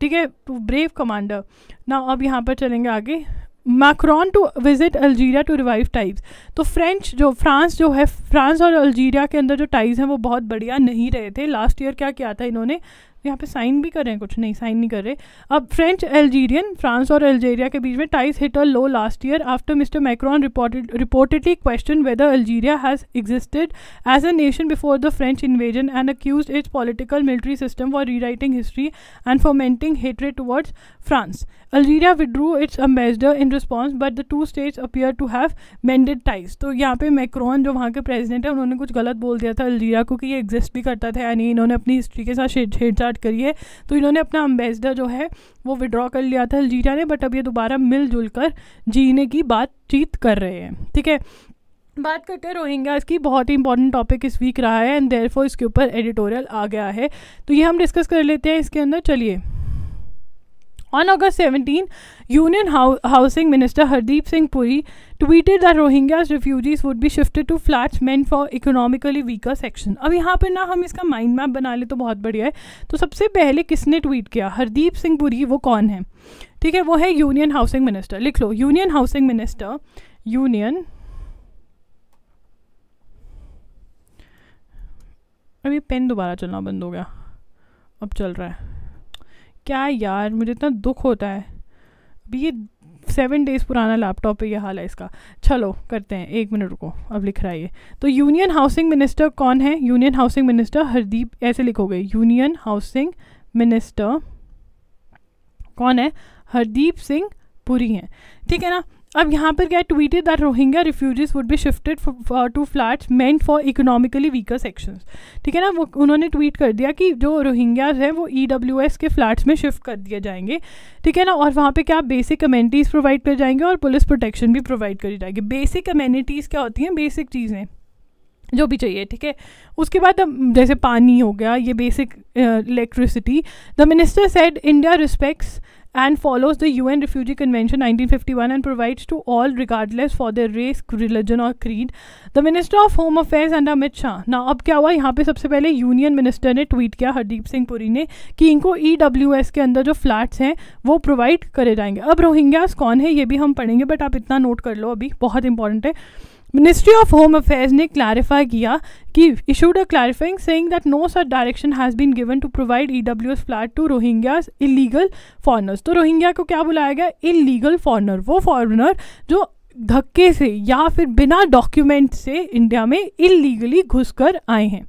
ठीक है ब्रेव कमांडर ना अब यहाँ पर चलेंगे आगे Macron to visit Algeria to revive ties तो फ्रेंच जो फ्रांस जो है फ्रांस और अल्जीरिया के अंदर जो टाइप्स हैं वो बहुत बढ़िया नहीं रहे थे लास्ट ईयर क्या किया था इन्होंने यहाँ पे साइन भी कर रहे हैं कुछ नहीं साइन नहीं कर रहे अब फ्रेंच अल्जीरियन फ्रांस और अल्जीरिया के बीच में ties hit a low last year after Mr Macron reported reportedly question whether Algeria has existed as a nation before the French invasion and accuse its political military system for rewriting history and fomenting hatred towards France Algeria withdrew its ambassador in response but the two states appear to have mended ties तो यहाँ पे Macron जो वहाँ के president हैं उन्होंने कुछ गलत बोल दिया था अलजीरा को कि ये एग्जिस्ट भी करता था यानी इन्होंने अपनी हिस्ट्री के साथ छेड़छाड़ करी है तो इन्होंने अपना अम्बेसडर जो है वो विड्रॉ कर लिया था अलजीरिया ने बट अब ये दोबारा मिलजुल कर जीने की बातचीत कर रहे हैं ठीक है बात करते हैं रोहिंग्या की बहुत ही इंपॉर्टेंट टॉपिक इस वीक रहा है एंड देयरफॉर इसके ऊपर एडिटोरियल आ गया है तो ये हम डिस्कस कर लेते हैं इसके अंदर चलिए On August 17, Union Ho- Housing Minister Hardeep Singh Puri tweeted that Rohingyas refugees would be shifted to flats meant for economically weaker section. अब यहाँ पर ना हम इसका mind map बना ले तो बहुत बढ़िया है तो सबसे पहले किसने ट्वीट किया हरदीप सिंह पुरी वो कौन है ठीक है वो है यूनियन हाउसिंग मिनिस्टर लिख लो यूनियन हाउसिंग मिनिस्टर यूनियन अभी पेन दोबारा चलना बंद हो गया अब चल रहा है क्या यार मुझे इतना दुख होता है अभी ये सेवन डेज़ पुराना लैपटॉप पे ये हाल है इसका चलो करते हैं एक मिनट रुको अब लिख रहा है ये तो यूनियन हाउसिंग मिनिस्टर कौन है यूनियन हाउसिंग मिनिस्टर हरदीप ऐसे लिखोगे यूनियन हाउसिंग मिनिस्टर कौन है हरदीप सिंह पुरी हैं ठीक है ना अब यहाँ पर क्या tweeted that Rohingya refugees would be shifted to flats meant for economically weaker sections ठीक है ना वो उन्होंने ट्वीट कर दिया कि जो रोहिंग्याज हैं वो ई डब्ल्यू एस के फ्लैट्स में शिफ्ट कर दिए जाएंगे ठीक है ना और वहाँ पे क्या बेसिक अमेनिटीज़ प्रोवाइड कर जाएंगे और पुलिस प्रोटेक्शन भी प्रोवाइड करी जाएगी बेसिक अमेनिटीज़ क्या होती हैं बेसिक चीज़ें जो भी चाहिए ठीक है उसके बाद जैसे पानी हो गया ये basic electricity the minister said India respects and follows the UN Refugee Convention 1951 and provides to all, regardless for their race, religion or creed. The Minister of Home Affairs under Amit Shah. Now, अब क्या हुआ यहाँ पे सबसे पहले union minister ने tweet किया हरदीप सिंह पुरी ने कि इनको ई के अंदर जो फ्लैट्स हैं वो प्रोवाइड करे जाएंगे अब रोहिंग्यास कौन है ये भी हम पढ़ेंगे बट आप इतना नोट कर लो अभी बहुत इंपॉर्टेंट है मिनिस्ट्री ऑफ होम अफेयर्स ने क्लैरिफाई किया कि issued a clarifying saying that no such direction has been given to provide E W S flat to Rohingya illegal foreigners तो रोहिंग्या को क्या बुलाया गया इलीगल फॉरनर वो फॉरनर जो धक्के से या फिर बिना डॉक्यूमेंट से इंडिया में इलीगली घुस कर आए हैं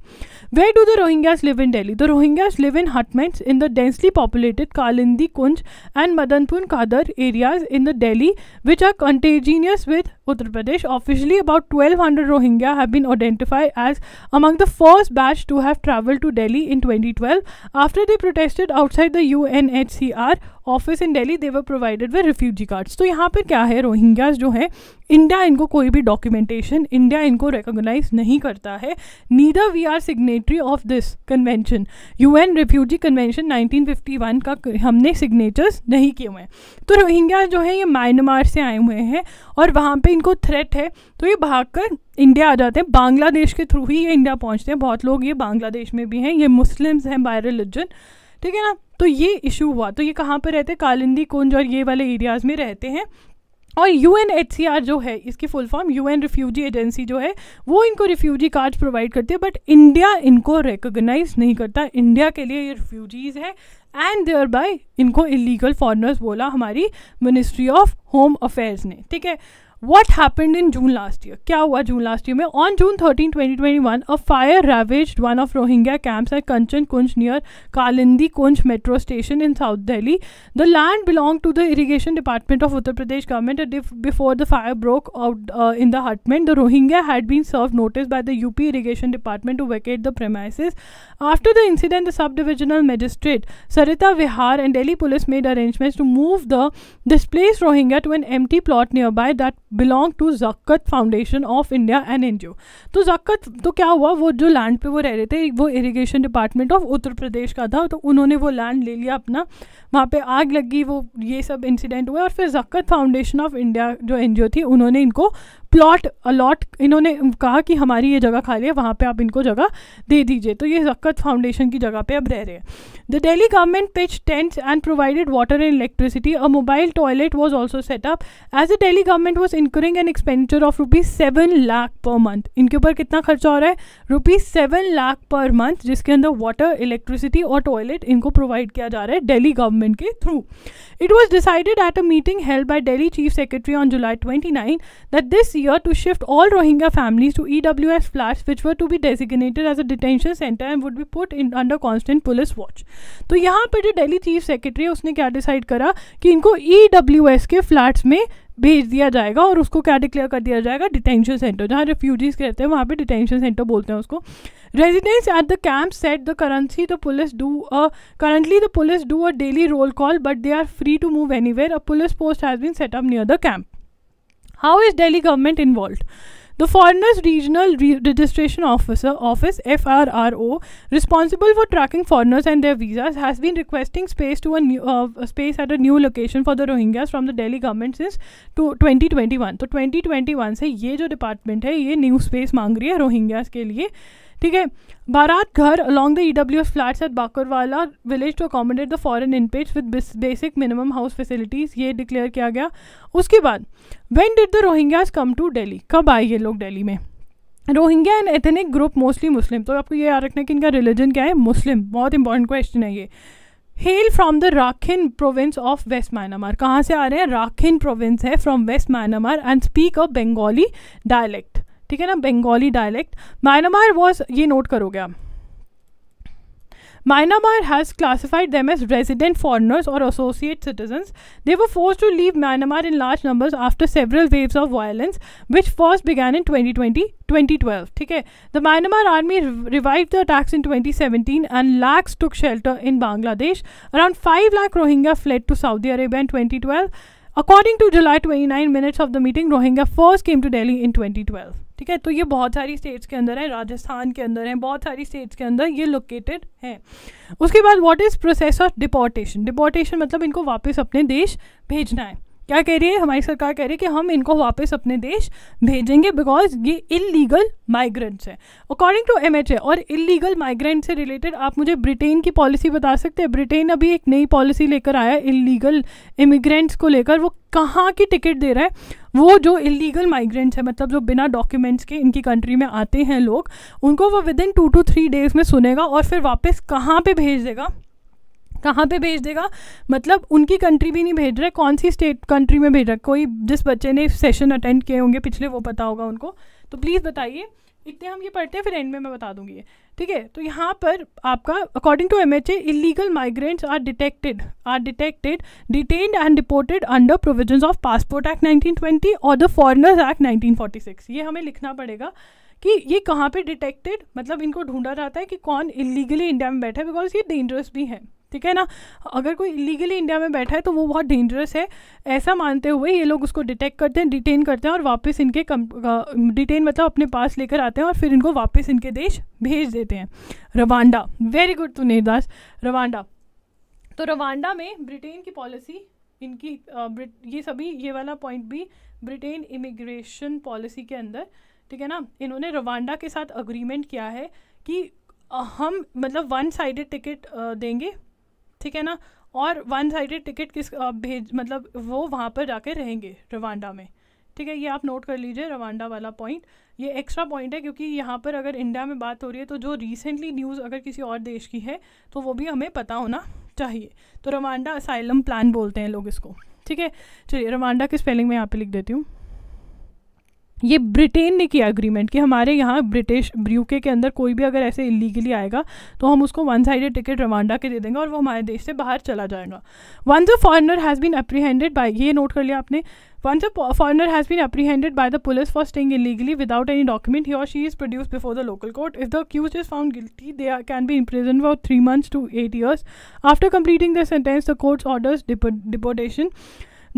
Where do the Rohingyas live in Delhi? The Rohingyas live in hutments in the densely populated Kalindi, Kunj, and Madanpur Kadar areas in the Delhi, which are contagious with Uttar Pradesh. Officially, about 1200 Rohingya have been identified as among the first batch to have traveled to Delhi in 2012 after they protested outside the UNHCR office in Delhi they were provided with refugee cards तो यहाँ पर क्या है Rohingyas जो है India इनको कोई भी डॉक्यूमेंटेशन इंडिया इनको रिकोगनाइज नहीं करता है neither we are signatory of this convention U N refugee convention one का हमने सिग्नेचर्स नहीं किए हुए हैं तो रोहिंग्या जो है ये म्यांमार से आए हुए हैं और वहाँ पर इनको थ्रेट है तो ये भाग कर इंडिया आ जाते हैं बांग्लादेश के थ्रू ही ये इंडिया पहुँचते हैं बहुत लोग ये बांग्लादेश में भी हैं ये मुस्लिम्स हैं बाय रिलीजन ठीक है ना तो ये इशू हुआ तो ये कहाँ पर रहते हैं कालिंदी कुंज और ये वाले एरियाज़ में रहते हैं और U N H C R जो है इसकी full form U N refugee agency जो है वो इनको रिफ्यूजी कार्ड प्रोवाइड करती है बट इंडिया इनको रिकोगनाइज नहीं करता इंडिया के लिए ये रिफ्यूजीज़ है एंड देयर बाय इनको इलीगल फॉरनर्स बोला हमारी मिनिस्ट्री ऑफ होम अफेयर्स ने ठीक है what happened in june last year kya hua june last year mein? on june 13 2021 a fire ravaged one of rohingya camps at kanchan kunj near kalindi kunj metro station in south delhi the land belonged to the irrigation department of uttar pradesh government before the fire broke out uh, in the hutment the rohingya had been served notice by the up irrigation department to vacate the premises after the incident the sub-divisional magistrate sarita vihar and delhi police made arrangements to move the displaced rohingya to an empty plot nearby that belong to Zakat foundation of India and N G O तो जक़त तो क्या हुआ वो जो land पे वो रह रहे थे वो irrigation department of Uttar Pradesh का था तो उन्होंने वो लैंड ले लिया अपना वहाँ पे आग लगी वो ये सब इंसिडेंट हुआ और फिर जक़त फाउंडेशन ऑफ इंडिया जो एन जी ओ थी उन्होंने इनको प्लॉट अलॉट इन्होंने कहा कि हमारी ये जगह खाली है वहाँ पे आप इनको जगह दे दीजिए तो ये जक्कत फाउंडेशन की जगह पे अब रह रहे हैं the Delhi government pitch tent and provided water and electricity a mobile toilet was also set up as a Delhi government was incurring an expenditure of rupees seven lakh per month इनके ऊपर कितना खर्चा हो रहा है rupees seven lakh per month जिसके अंदर water electricity और टॉयलेट इनको प्रोवाइड किया जा रहा है डेली गवर्नमेंट के through it was decided at a meeting held by Delhi chief secretary on July twenty nine that this year to shift all Rohingya families to EWS flats, which were to be designated as a detention center and would be put in under constant police watch. तो यहाँ पर जो daily chief secretary है उसने क्या decide करा कि इनको EWS के फ्लैट्स में भेज दिया जाएगा और उसको क्या डिक्लेयर कर दिया जाएगा डिटेंशन सेंटर जहाँ रिफ्यूजीज कहते हैं वहाँ पे डिटेंशन सेंटर बोलते हैं उसको residence at the camp set the currency the police do currently the police do a daily roll call but they are free to move anywhere a police post has been set up near the camp How is Delhi government involved? The Foreigners Regional Re Registration Officer Office FRRO responsible for tracking foreigners and their visas has been requesting space to a new uh, a space at a new location for the Rohingyas from the Delhi government since to 2021 So, 2021 से ये जो department है new space space मांग रही है Rohingyas के लिए ठीक है बारात घर along the E W S flats at Bakkarwala village to accommodate the foreign inmates with basic minimum house facilities ये डिक्लेयर किया गया उसके बाद when did the Rohingyas come to Delhi कब आए ये लोग डेली में Rohingya and ethnic group mostly Muslim तो आपको ये याद रखना है कि इनका रिलीजन क्या है मुस्लिम बहुत इंपॉर्टेंट क्वेश्चन है ये hail from the Rakhine province of west Myanmar कहाँ से आ रहे हैं राखिन प्रोविंस है from west Myanmar and speak a Bengali dialect ठीक है ना बंगाली डायलैक्ट म्यांमार वॉज ये नोट करोगे आप Myanmar has classified them as resident foreigners or associate citizens. They were forced to leave Myanmar in large numbers after several waves of violence, which first began in 2020 2012. Okay? The Myanmar army revived the attacks in 2017 and lakhs took shelter in Bangladesh. Around 5 lakh Rohingya fled to Saudi Arabia in 2012. According to July 29 minutes of the meeting, Rohingya first came to Delhi in 2012. ठीक है तो ये बहुत सारी states के अंदर है राजस्थान के अंदर है बहुत सारी स्टेट्स के अंदर ये लोकेटेड है उसके बाद what is process of deportation deportation मतलब इनको वापस अपने देश भेजना है क्या कह रही है हमारी सरकार कह रही है कि हम इनको वापस अपने देश भेजेंगे बिकॉज ये इलीगल माइग्रेंट्स हैं अकॉर्डिंग टू एम और इलीगल माइग्रेंट से रिलेटेड आप मुझे ब्रिटेन की पॉलिसी बता सकते हैं ब्रिटेन अभी एक नई पॉलिसी लेकर आया इलीगल इमिग्रेंट्स को लेकर वो कहाँ की टिकट दे रहा है वो जो इलीगल माइग्रेंट्स हैं मतलब जो बिना डॉक्यूमेंट्स के इनकी कंट्री में आते हैं लोग उनको वो within two to three days में सुनेगा और फिर वापस कहाँ पर भेज देगा कहाँ पे भेज देगा मतलब उनकी कंट्री भी नहीं भेज रहा कौन सी स्टेट कंट्री में भेज रहा है कोई जिस बच्चे ने सेशन अटेंड किए होंगे पिछले वो पता होगा उनको तो प्लीज़ बताइए इतने हम ये पढ़ते हैं फिर एंड में मैं बता दूंगी ठीक है तो यहाँ पर आपका according to M H A illegal migrants are detected are detected detained and deported under provision of passport act 1920 और द फॉरनर्स एक्ट 1946 ये हमें लिखना पड़ेगा कि ये कहाँ पे डिटेक्टेड मतलब इनको ढूंढा जाता है कि कौन इलीगली इंडिया में बैठा है बिकॉज ये डेंजरस भी है ठीक है ना अगर कोई इलीगली इंडिया में बैठा है तो वो बहुत डेंजरस है ऐसा मानते हुए ये लोग उसको डिटेक्ट करते हैं डिटेन करते हैं और वापस इनके डिटेन मतलब अपने पास लेकर आते हैं और फिर इनको वापस इनके देश भेज देते हैं Rwanda very good Tunir Das Rwanda तो रवांडा में ब्रिटेन की पॉलिसी इनकी ये सभी ये वाला पॉइंट भी ब्रिटेन इमिग्रेशन पॉलिसी के अंदर ठीक है ना इन्होंने रवांडा के साथ अग्रीमेंट किया है कि हम मतलब वन साइडेड टिकट देंगे ठीक है ना और वन साइडेड टिकट किस भेज मतलब वो वहाँ पर जाकर रहेंगे रवांडा में ठीक है ये आप नोट कर लीजिए रवांडा वाला पॉइंट ये एक्स्ट्रा पॉइंट है क्योंकि यहाँ पर अगर इंडिया में बात हो रही है तो जो रिसेंटली न्यूज़ अगर किसी और देश की है तो वो भी हमें पता होना चाहिए तो रवांडा असाइलम प्लान बोलते हैं लोग इसको ठीक है चलिए रवांडा की स्पेलिंग मैं यहाँ पे लिख देती हूँ ये ब्रिटेन ने किया अग्रीमेंट कि हमारे यहाँ ब्रिटिश यूके के अंदर कोई भी अगर ऐसे इलीगली आएगा तो हम उसको वन साइडेड टिकट रवांडा के दे देंगे और वो हमारे देश से बाहर चला जाएगा once a foreigner has been apprehended by ये नोट कर लिया आपने once a foreigner has been apprehended by the police for staying illegally without any document he और she is produce before the local court if the accused is found guilty they are can be imprison for three months to eight years after completing the sentence the courts orders deportation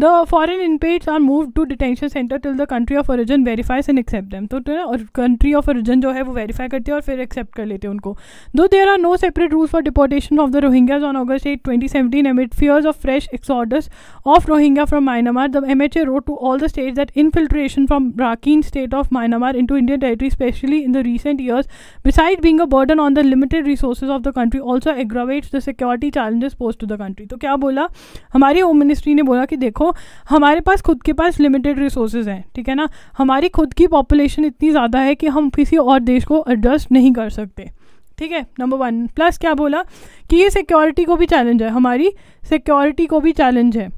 the foreign inmates are move to detention centre till the country of origin verifies and accept them तो ना और country of origin जो है वो verify करती है और फिर एक्सेप्ट कर लेते हैं उनको दो there are no separate rule for deportation of the Rohingyas on August eight twenty seventeen amid fears of fresh exodus of Rohingya from Myanmar the M H A wrote to all the state that infiltration from Rakhine state of Myanmar into Indian territory especially in the recent years besides being a burden on the limited resource of the country also aggravates the security challenges posed to the country तो क्या बोला हमारी home ministry ने बोला कि देखो हमारे पास खुद के पास लिमिटेड रिसोर्सेज हैं ठीक है ना हमारी खुद की पॉपुलेशन इतनी ज़्यादा है कि हम किसी और देश को एडजस्ट नहीं कर सकते ठीक है नंबर वन प्लस क्या बोला कि ये सिक्योरिटी को भी चैलेंज है हमारी सिक्योरिटी को भी चैलेंज है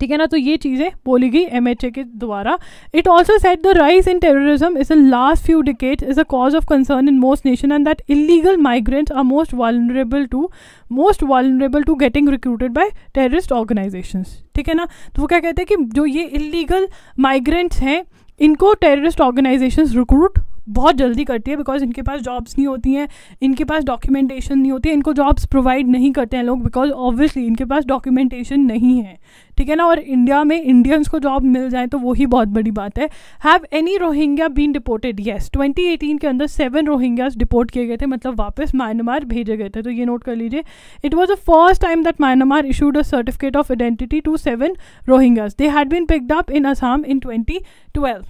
ठीक है ना तो ये चीज़ें बोली गई एम के द्वारा it also said the rise in terrorism is a last few decade is a cause of concern in most nation and that illegal migrant are most vulnerable to most vulnerable to getting recruited by terrorist organisation ठीक है ना तो वो क्या कहते हैं कि जो ये इलीगल माइग्रेंट्स हैं इनको टेररिस्ट ऑर्गेनाइजेशन रिक्रूट बहुत जल्दी करती है बिकॉज इनके पास जॉब्स नहीं होती हैं इनके पास डॉक्यूमेंटेशन नहीं होती है इनको जॉब्स प्रोवाइड नहीं करते हैं लोग बिकॉज ऑब्वियसली इनके पास डॉक्यूमेंटेशन नहीं है ठीक है ना और इंडिया में इंडियंस को जॉब मिल जाए तो वही बहुत बड़ी बात है have any Rohingya been deported yes twenty eighteen के अंदर सेवन रोहिंग्याज डिपोर्ट किए गए थे मतलब वापस म्यांमार भेजे गए थे तो ये नोट कर लीजिए it was a first time that Myanmar issued a certificate of identity to seven Rohingyas they had been picked up in Assam in twenty twelve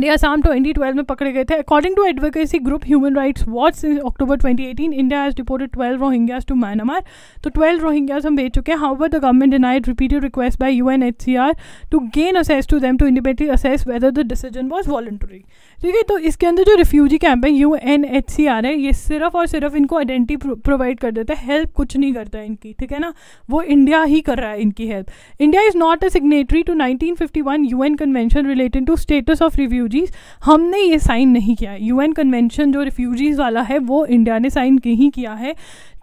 day Assam twelve में पकड़े गए थे according to advocacy group human rights watch since October eighteen India has deported twelve Rohingyas to Myanmar तो twelve Rohingyas हम भेज चुके हैं how the government denied repeated request by U N H C R to gain access to them to independent access whether the decision was voluntary ठीक है तो इसके अंदर जो रिफ्यूजी कैंप है U N H C R है ये सिर्फ और सिर्फ इनको आइडेंटिटी प्रोवाइड कर देता है हेल्प कुछ नहीं करता है इनकी ठीक है ना वो इंडिया ही कर रहा है इनकी help India is not a signatory to nineteen fifty one U N convention related to status of review refugees हमने ये साइन नहीं किया है यूएन कन्वेंशन जो रिफ्यूजीज़ वाला है वो इंडिया ने साइन नहीं किया है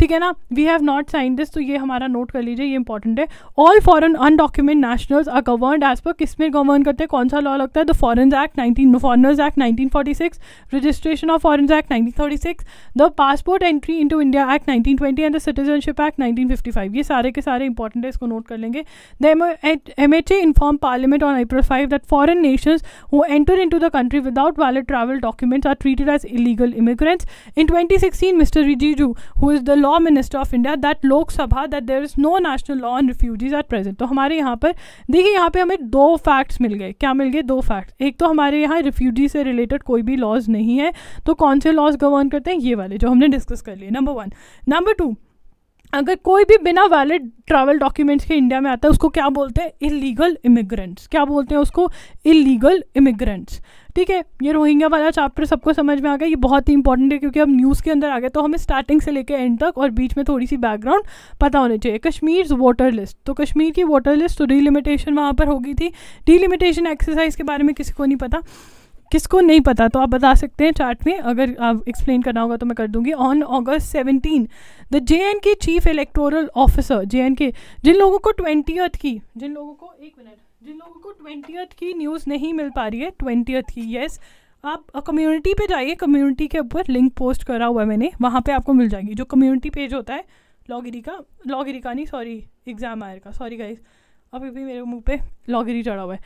ठीक है ना we have not sign this तो ये हमारा नोट कर लीजिए ये इंपॉर्टेंट है all foreign undocumented nationals are govern as per किस में गवर्न करते हैं कौन सा लॉ लगता है the foreign act nineteen foreigners act nineteen forty six registration of foreign act nineteen thirty six the passport entry into India act nineteen twenty and the citizenship act nineteen fifty five ये सारे के सारे important है इसको note कर लेंगे the M H A inform parliament on April five that foreign nation who enter into the country without valid travel documents are treated as illegal immigrants in twenty sixteen Mr Rijiju who is the law law minister of India that Lok Sabha that there is no national law on refugees at present तो हमारे यहाँ पर देखिए यहाँ पे हमें दो facts मिल गए क्या मिल गए दो फैक्ट्स एक तो हमारे यहाँ रिफ्यूजी से रिलेटेड कोई भी लॉज नहीं है तो कौन से लॉज गवर्न करते हैं ये वाले जो हमने डिस्कस कर लिए नंबर वन नंबर टू अगर कोई भी बिना वैलिड ट्रैवल डॉक्यूमेंट्स के इंडिया में आता है उसको क्या बोलते हैं इलीगल इमिग्रेंट्स क्या बोलते हैं उसको इलीगल इमिग्रेंट्स ठीक है ये रोहिंग्या वाला चैप्टर सबको समझ में आ गया ये बहुत ही इंपॉर्टेंट है क्योंकि अब न्यूज़ के अंदर आ गए तो हमें स्टार्टिंग से लेकर एंड तक और बीच में थोड़ी सी बैकग्राउंड पता होनी चाहिए कश्मीर वोटर लिस्ट तो कश्मीर की वोटर लिस्ट तो डीलिमिटेशन वहाँ पर होगी थी डीलिमिटेशन एक्सरसाइज के बारे में किसी को नहीं पता किसको नहीं पता तो आप बता सकते हैं चार्ट में अगर आप एक्सप्लेन करना होगा तो मैं कर दूंगी on August seventeen the J and K chief electoral officer J and K जिन लोगों को ट्वेंटियथ की जिन लोगों को एक मिनट जिन लोगों को ट्वेंटियथ की न्यूज़ नहीं मिल पा रही है ट्वेंटियथ की येस आप कम्युनिटी पे जाइए कम्युनिटी के ऊपर लिंक पोस्ट करा हुआ है मैंने वहाँ पे आपको मिल जाएगी जो कम्युनिटी पेज होता है लॉगिरी का लॉगिरी का नहीं सॉरी एग्ज़ाम आयर का सॉरी गाइज अभी भी मेरे मुंह पे लॉगिरी चढ़ा हुआ है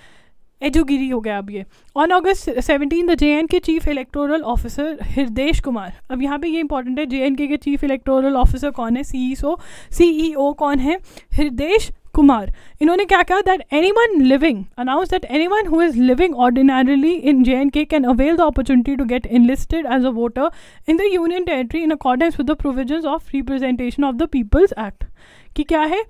एजोगिरी हो गया अब ये on August seventeen the J and K chief electoral officer Hridesh Kumar अब यहाँ पे ये इंपॉर्टेंट है J and K chief electoral officer कौन है सी ई e e कौन है हृदेश कुमार इन्होंने क्या कहा that anyone living announce that anyone who is living ordinarily in J and K can avail the opportunity to get enlisted as a voter in the union territory in accordance with the provision of representation of the people's act कि क्या है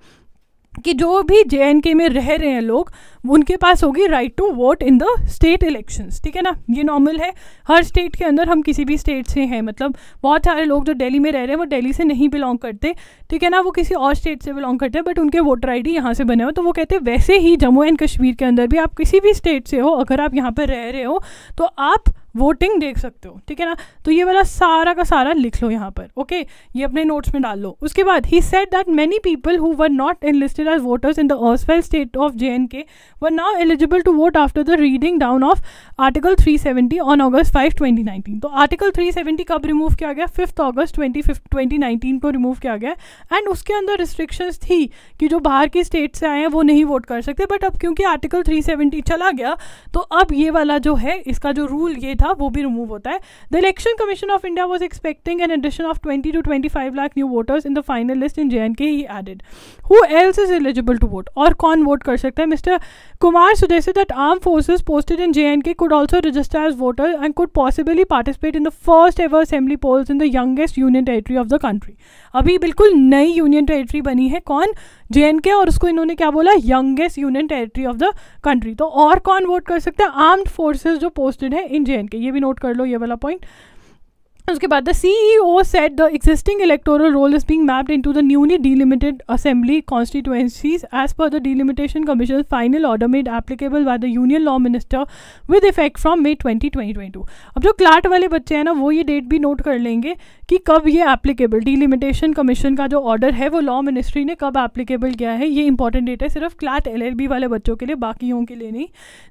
कि जो भी जे and के में रह रहे हैं लोग उनके पास होगी right to vote in the state elections ठीक है ना ये नॉर्मल है हर स्टेट के अंदर हम किसी भी स्टेट से हैं मतलब बहुत सारे लोग जो दिल्ली में रह रहे हैं वो दिल्ली से नहीं बिलोंग करते ठीक है ना वो किसी और स्टेट से बिलोंग करते हैं बट उनके वोटर आई डी यहाँ से बने हो तो वो कहते हैं वैसे ही जम्मू एंड कश्मीर के अंदर भी आप किसी भी स्टेट से हो अगर आप यहाँ पर रह रहे हो तो आप वोटिंग देख सकते हो ठीक है ना तो ये वाला सारा का सारा लिख लो यहाँ पर ओके ये अपने नोट्स में डाल लो उसके बाद ही said that many people who were not enlisted as voters in the erstwhile state of J and K now eligible to vote after the reading down of article three seventy on August five twenty 2019. तो article three seventy कब remove किया गया fifth August 5th twenty 2019 को remove किया गया and उसके अंदर restrictions थी कि जो बाहर के स्टेट से आए हैं वो नहीं वोट कर सकते बट अब क्योंकि आर्टिकल थ्री सेवेंटी चला गया तो अब ये वाला जो है इसका जो रूल ये था वो भी रिमूव होता है the election commission of India was expecting an addition of twenty two twenty five lakh new voters in the final list in J and K he added who else is eligible to vote और कौन वोट कर सकता है mister Kumar suggested that armed forces posted in JNK could also register as voters and could possibly participate in the first ever assembly polls in the youngest union territory of the country. अभी बिल्कुल नई union territory बनी है कौन जे और उसको इन्होंने क्या बोला youngest union territory of the country तो और कौन वोट कर सकते हैं आर्म्ड फोर्सेज जो पोस्टेड है इन जे ये भी नोट कर लो ये वाला पॉइंट उसके बाद the C E O said the existing electoral roll is being mapped into the newly delimited assembly constituencies as per the delimitation commission final order made applicable by the union law minister with effect from May twenty twenty twenty two अब जो CLAT वाले बच्चे हैं ना वो ये date भी note कर लेंगे कि कब ये एप्लीकेबल डिलिमिटेशन कमीशन का जो ऑर्डर है वो लॉ मिनिस्ट्री ने कब एप्लीकेबल किया है ये इंपॉर्टेंट डेट है सिर्फ क्लाट एल वाले बच्चों के लिए बाकियों के लिए नहीं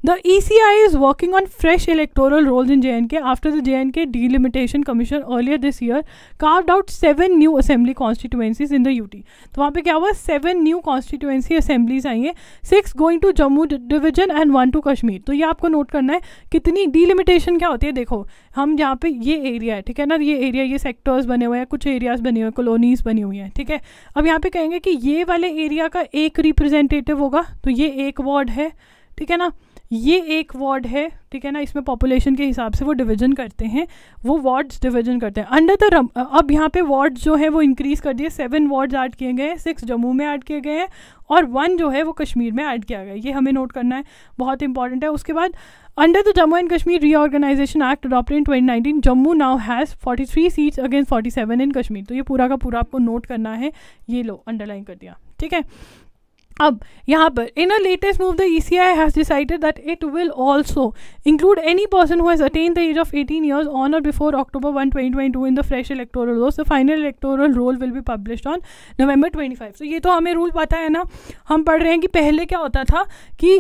the E C I is working on fresh electoral rolls in J and K after the J and K delimitation commission earlier this year carved out seven new assembly constituencies in the UT तो वहाँ पे क्या हुआ seven new constituency assemblies आई हैं six going to Jammu division and one to Kashmir तो ये आपको नोट करना है कितनी डिलिमिटेशन क्या होती है देखो हम यहाँ पे ये एरिया है ठीक है ना ये एरिया ये सेक्टर्स बने हुए हैं कुछ एरियाज बने हुए हैं कॉलोनीज बनी हुई हैं ठीक है अब यहाँ पे कहेंगे कि ये वाले एरिया का एक रिप्रेजेंटेटिव होगा तो ये एक वार्ड है ठीक है ना ये एक वार्ड है ठीक है ना इसमें पॉपुलेशन के हिसाब से वो डिवीजन करते हैं वो वार्ड्स डिवीजन करते हैं अंडर द रम अब यहाँ पे वार्ड्स जो है वो इंक्रीज़ कर दिए सेवन वार्ड्स ऐड किए गए हैं सिक्स जम्मू में ऐड किए गए हैं और वन जो है वो कश्मीर में ऐड किया गया ये हमें नोट करना है बहुत इंपॉर्टेंट है उसके बाद Under the Jammu and Kashmir Reorganization Act adopted in 2019, Jammu now has 43 seats against 47 in Kashmir. तो ये पूरा का पूरा आपको नोट करना है ये लो अंडरलाइन कर दिया ठीक है अब यहाँ पर in a latest move the E C I has decided that it will also include any person who has attain the age of eighteen years on or before October one twenty twenty two in the fresh electoral roll the final electoral roll will be publish on November twenty five so ये तो हमें rule पता है ना हम पढ़ रहे हैं कि पहले क्या होता था कि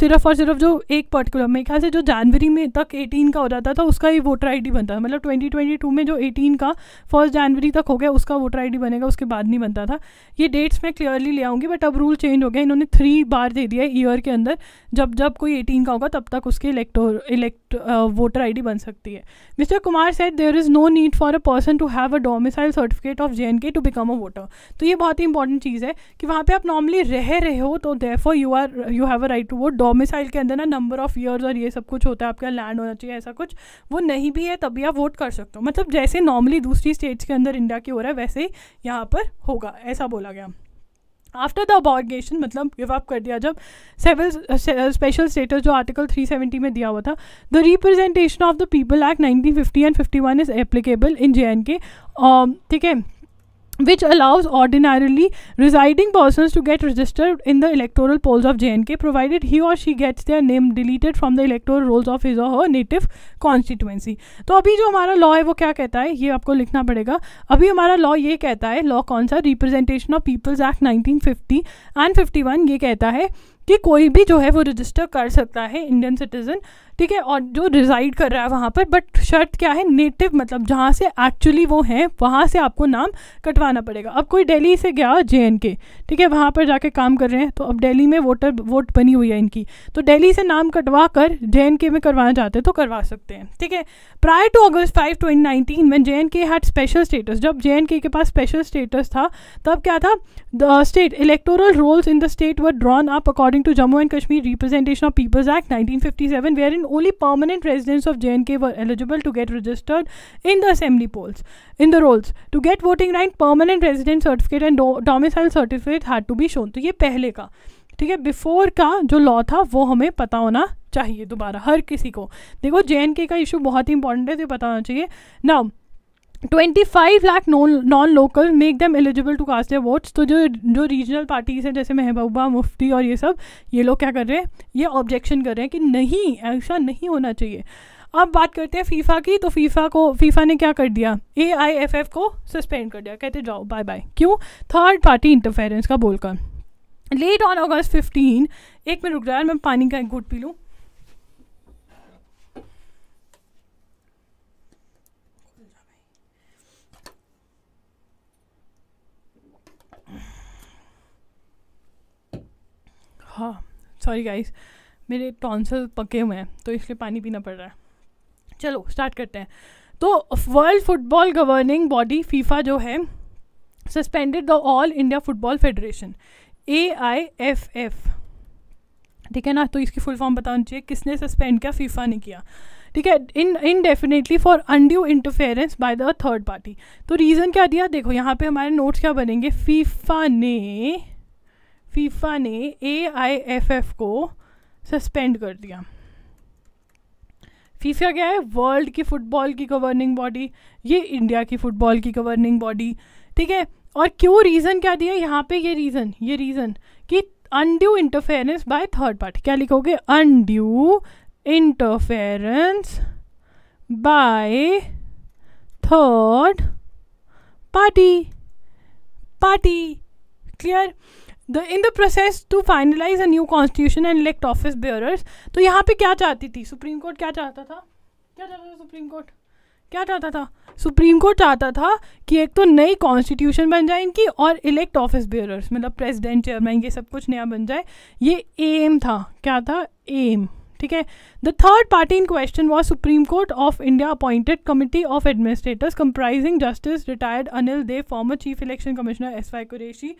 सिर्फ और सिर्फ जो एक पर्टिकुलर मेरे ख्याल से जो जनवरी में तक एटीन का हो जाता था उसका ही वोटर आई डी बनता था मतलब ट्वेंटी ट्वेंटी टू में जो एटीन का फर्स्ट जनवरी तक हो गया उसका वोटर आई डी बनेगा उसके बाद नहीं बनता था ये डेट्स मैं क्लियरली ले आऊँगी बट अब रूल चेंज हो गया इन्होंने थ्री बार दे दिया ईयर के अंदर जब जब कोई एटीन का होगा तब तक उसकी इलेक्टोर इलेक्ट वोटर आई बन सकती है mister Kumar said there is no need for a person to have a domicile certificate of J and K to become a voter तो ये बहुत ही इंपॉर्टेंट चीज़ है कि वहाँ पर आप नॉर्मली रह रहे हो तो there you are you have a right to vote domicile के अंदर ना नंबर ऑफ ईयर्स और ये सब कुछ होता है आपका लैंड होना चाहिए ऐसा कुछ वो नहीं भी है तभी आप वोट कर सकते हो मतलब जैसे नॉर्मली दूसरी स्टेट्स के अंदर इंडिया की हो रहा है वैसे ही यहाँ पर होगा ऐसा बोला गया आफ्टर द अबॉर्गेशन मतलब गिव अप कर दिया जब सेवल स्पेशल स्टेटस जो आर्टिकल 370 में दिया हुआ था the representation of the people act 1950 and 51 is applicable in J and K ठीक है which allows ordinarily residing persons to get registered in the electoral polls of JNK provided he or she gets their name deleted from the electoral rolls of his or her native constituency to abhi jo hamara law hai wo kya kehta hai ye aapko likhna padega abhi hamara law ye kehta hai law kaun sa representation of peoples act 1950 and 51 ye kehta hai कि कोई भी जो है वो register कर सकता है Indian citizen ठीक है और जो रिजाइड कर रहा है वहाँ पर बट शर्त क्या है नेटिव मतलब जहाँ से एक्चुअली वो हैं वहाँ से आपको नाम कटवाना पड़ेगा अब कोई दिल्ली से गया जे के ठीक है वहाँ पर जाके काम कर रहे हैं तो अब दिल्ली में वोटर वोट बनी हुई है इनकी तो दिल्ली से नाम कटवा कर जे के में करवाना चाहते हैं तो करवा सकते हैं ठीक है prior to August five twenty nineteen में जे के हैड स्पेशल स्टेटस जब जे के पास स्पेशल स्टेटस था तब क्या था the state electoral rolls in the state were drawn up according to Jammu and Kashmir representation of people's act nineteen fifty seven where in and only permanent residents of JNK were eligible to get registered in the assembly polls. In the rolls, to get voting right, permanent resident certificate and domicile certificate had to be shown. तो ये पहले का ठीक है before का जो law था वो हमें पता होना चाहिए दोबारा हर किसी को देखो जे का इशू बहुत ही इंपॉर्टेंट है तो पता होना चाहिए now twenty five lakh non local make them eligible to cast votes तो जो जो रीजनल पार्टीज़ हैं जैसे महबूबा मुफ्ती और ये सब ये लोग क्या कर रहे हैं ये ऑब्जेक्शन कर रहे हैं कि नहीं ऐसा नहीं होना चाहिए अब बात करते हैं फीफा की तो फीफा को फीफा ने क्या कर दिया ए आई एफ एफ को सस्पेंड कर दिया कहते जाओ बाय बाय क्यों थर्ड पार्टी इंटरफेरेंस का बोलकर लेट ऑन अगस्त फिफ्टीन एक मिनट रुक जाए मैं पानी का एक घुट पी लूँ हाँ सॉरी गाइस मेरे टॉन्सल पके हुए हैं तो इसलिए पानी पीना पड़ रहा है चलो स्टार्ट करते हैं तो world football governing body FIFA जो है suspended the all India football federation A I F F ठीक है ना तो इसकी फुल फॉर्म बताना चाहिए किसने सस्पेंड किया फीफा ने किया ठीक है in indefinitely for undue interference by the third party तो रीज़न क्या दिया देखो यहाँ पे हमारे नोट्स क्या बनेंगे फीफा ने फीफा ने एआईएफएफ को सस्पेंड कर दिया फीफा क्या है वर्ल्ड की फुटबॉल की गवर्निंग बॉडी ये इंडिया की फुटबॉल की गवर्निंग बॉडी ठीक है और क्यों रीज़न क्या दिया यहाँ पे ये रीज़न ये रीज़न कि undue interference by third party क्या लिखोगे undue interference by third party party clear the in the process to finalise a new constitution and elect office bearers तो यहाँ पे क्या चाहती थी सुप्रीम कोर्ट क्या चाहता था क्या चाहता था सुप्रीम कोर्ट क्या चाहता था सुप्रीम कोर्ट चाहता था कि एक तो नई कॉन्स्टिट्यूशन बन जाए इनकी और इलेक्ट ऑफिस बेयरर्स मतलब प्रेसिडेंट चेयरमैन ये सब कुछ नया बन जाए ये एम था क्या था एम ठीक है the third party in question was supreme court of India appointed committee of administrators comprising justice retired Anil Dave former chief election commissioner S Y Quraishi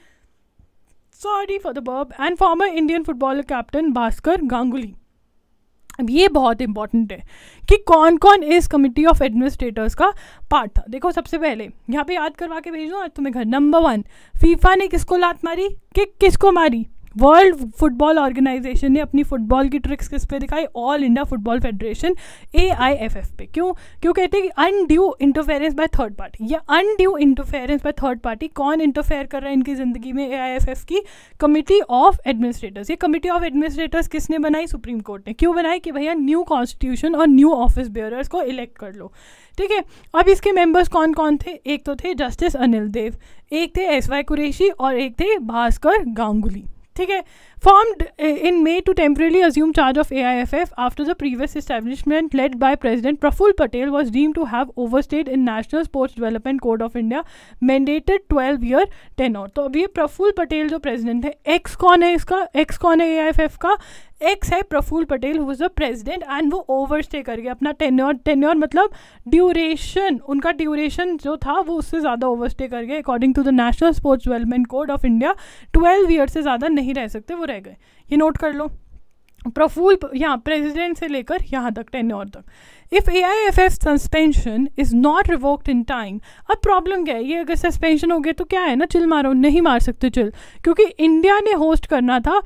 sorry for the बर्ब and former Indian football captain Bhaskar Ganguly अब ये बहुत important है कि कौन कौन इस committee of administrators का पार्ट था देखो सबसे पहले यहाँ पे याद करवा के भेज दो आज तुम्हें घर नंबर वन फीफा ने किसको लात मारी कि किसको मारी वर्ल्ड फुटबॉल ऑर्गेनाइजेशन ने अपनी फुटबॉल की ट्रिक्स किस पे दिखाई all India football federation A I F F पे क्यों क्यों कहते हैं कि undue interference by third party या undue interference by third party कौन इंटरफेयर कर रहा है इनकी ज़िंदगी में ए आई एफ एफ की कमिटी ऑफ एडमिनिस्ट्रेटर्स ये कमिटी ऑफ एडमिनिस्ट्रेटर्स किसने बनाई सुप्रीम कोर्ट ने क्यों बनाई कि भैया न्यू कॉन्स्टिट्यूशन और न्यू ऑफिस बेयरर्स को इलेक्ट कर लो ठीक है अब इसके मेंबर्स कौन कौन थे एक तो थे जस्टिस अनिल देव एक थे एस वाई कुरेशी और एक थे भास्कर गांगुली ठीक है formed in May to temporarily assume charge of AIFF after the previous establishment led by President Praful Patel was deemed to have overstayed in National Sports Development Code of India mandated 12 year tenure. तो अब ये प्रफुल पटेल जो president है x कौन है इसका x कौन है एआईएफएफ का एक्स है Praful Patel who is the president and वो ओवर स्टे कर गया अपना टेन्योर टेन्योर मतलब ड्यूरेशन उनका ड्यूरेशन जो था वो उससे ज़्यादा ओवर स्टे कर गया according to the national sports development code of India twelve year से ज़्यादा नहीं रह सकते वो रह गए ये नोट कर लो प्रफुल यहाँ प्रेसिडेंट से लेकर यहाँ तक टेन और तक if A I F F suspension is not revoked in time अब प्रॉब्लम क्या है ये अगर सस्पेंशन हो गया तो क्या है ना चिल मारो नहीं मार सकते चिल क्योंकि इंडिया ने होस्ट करना था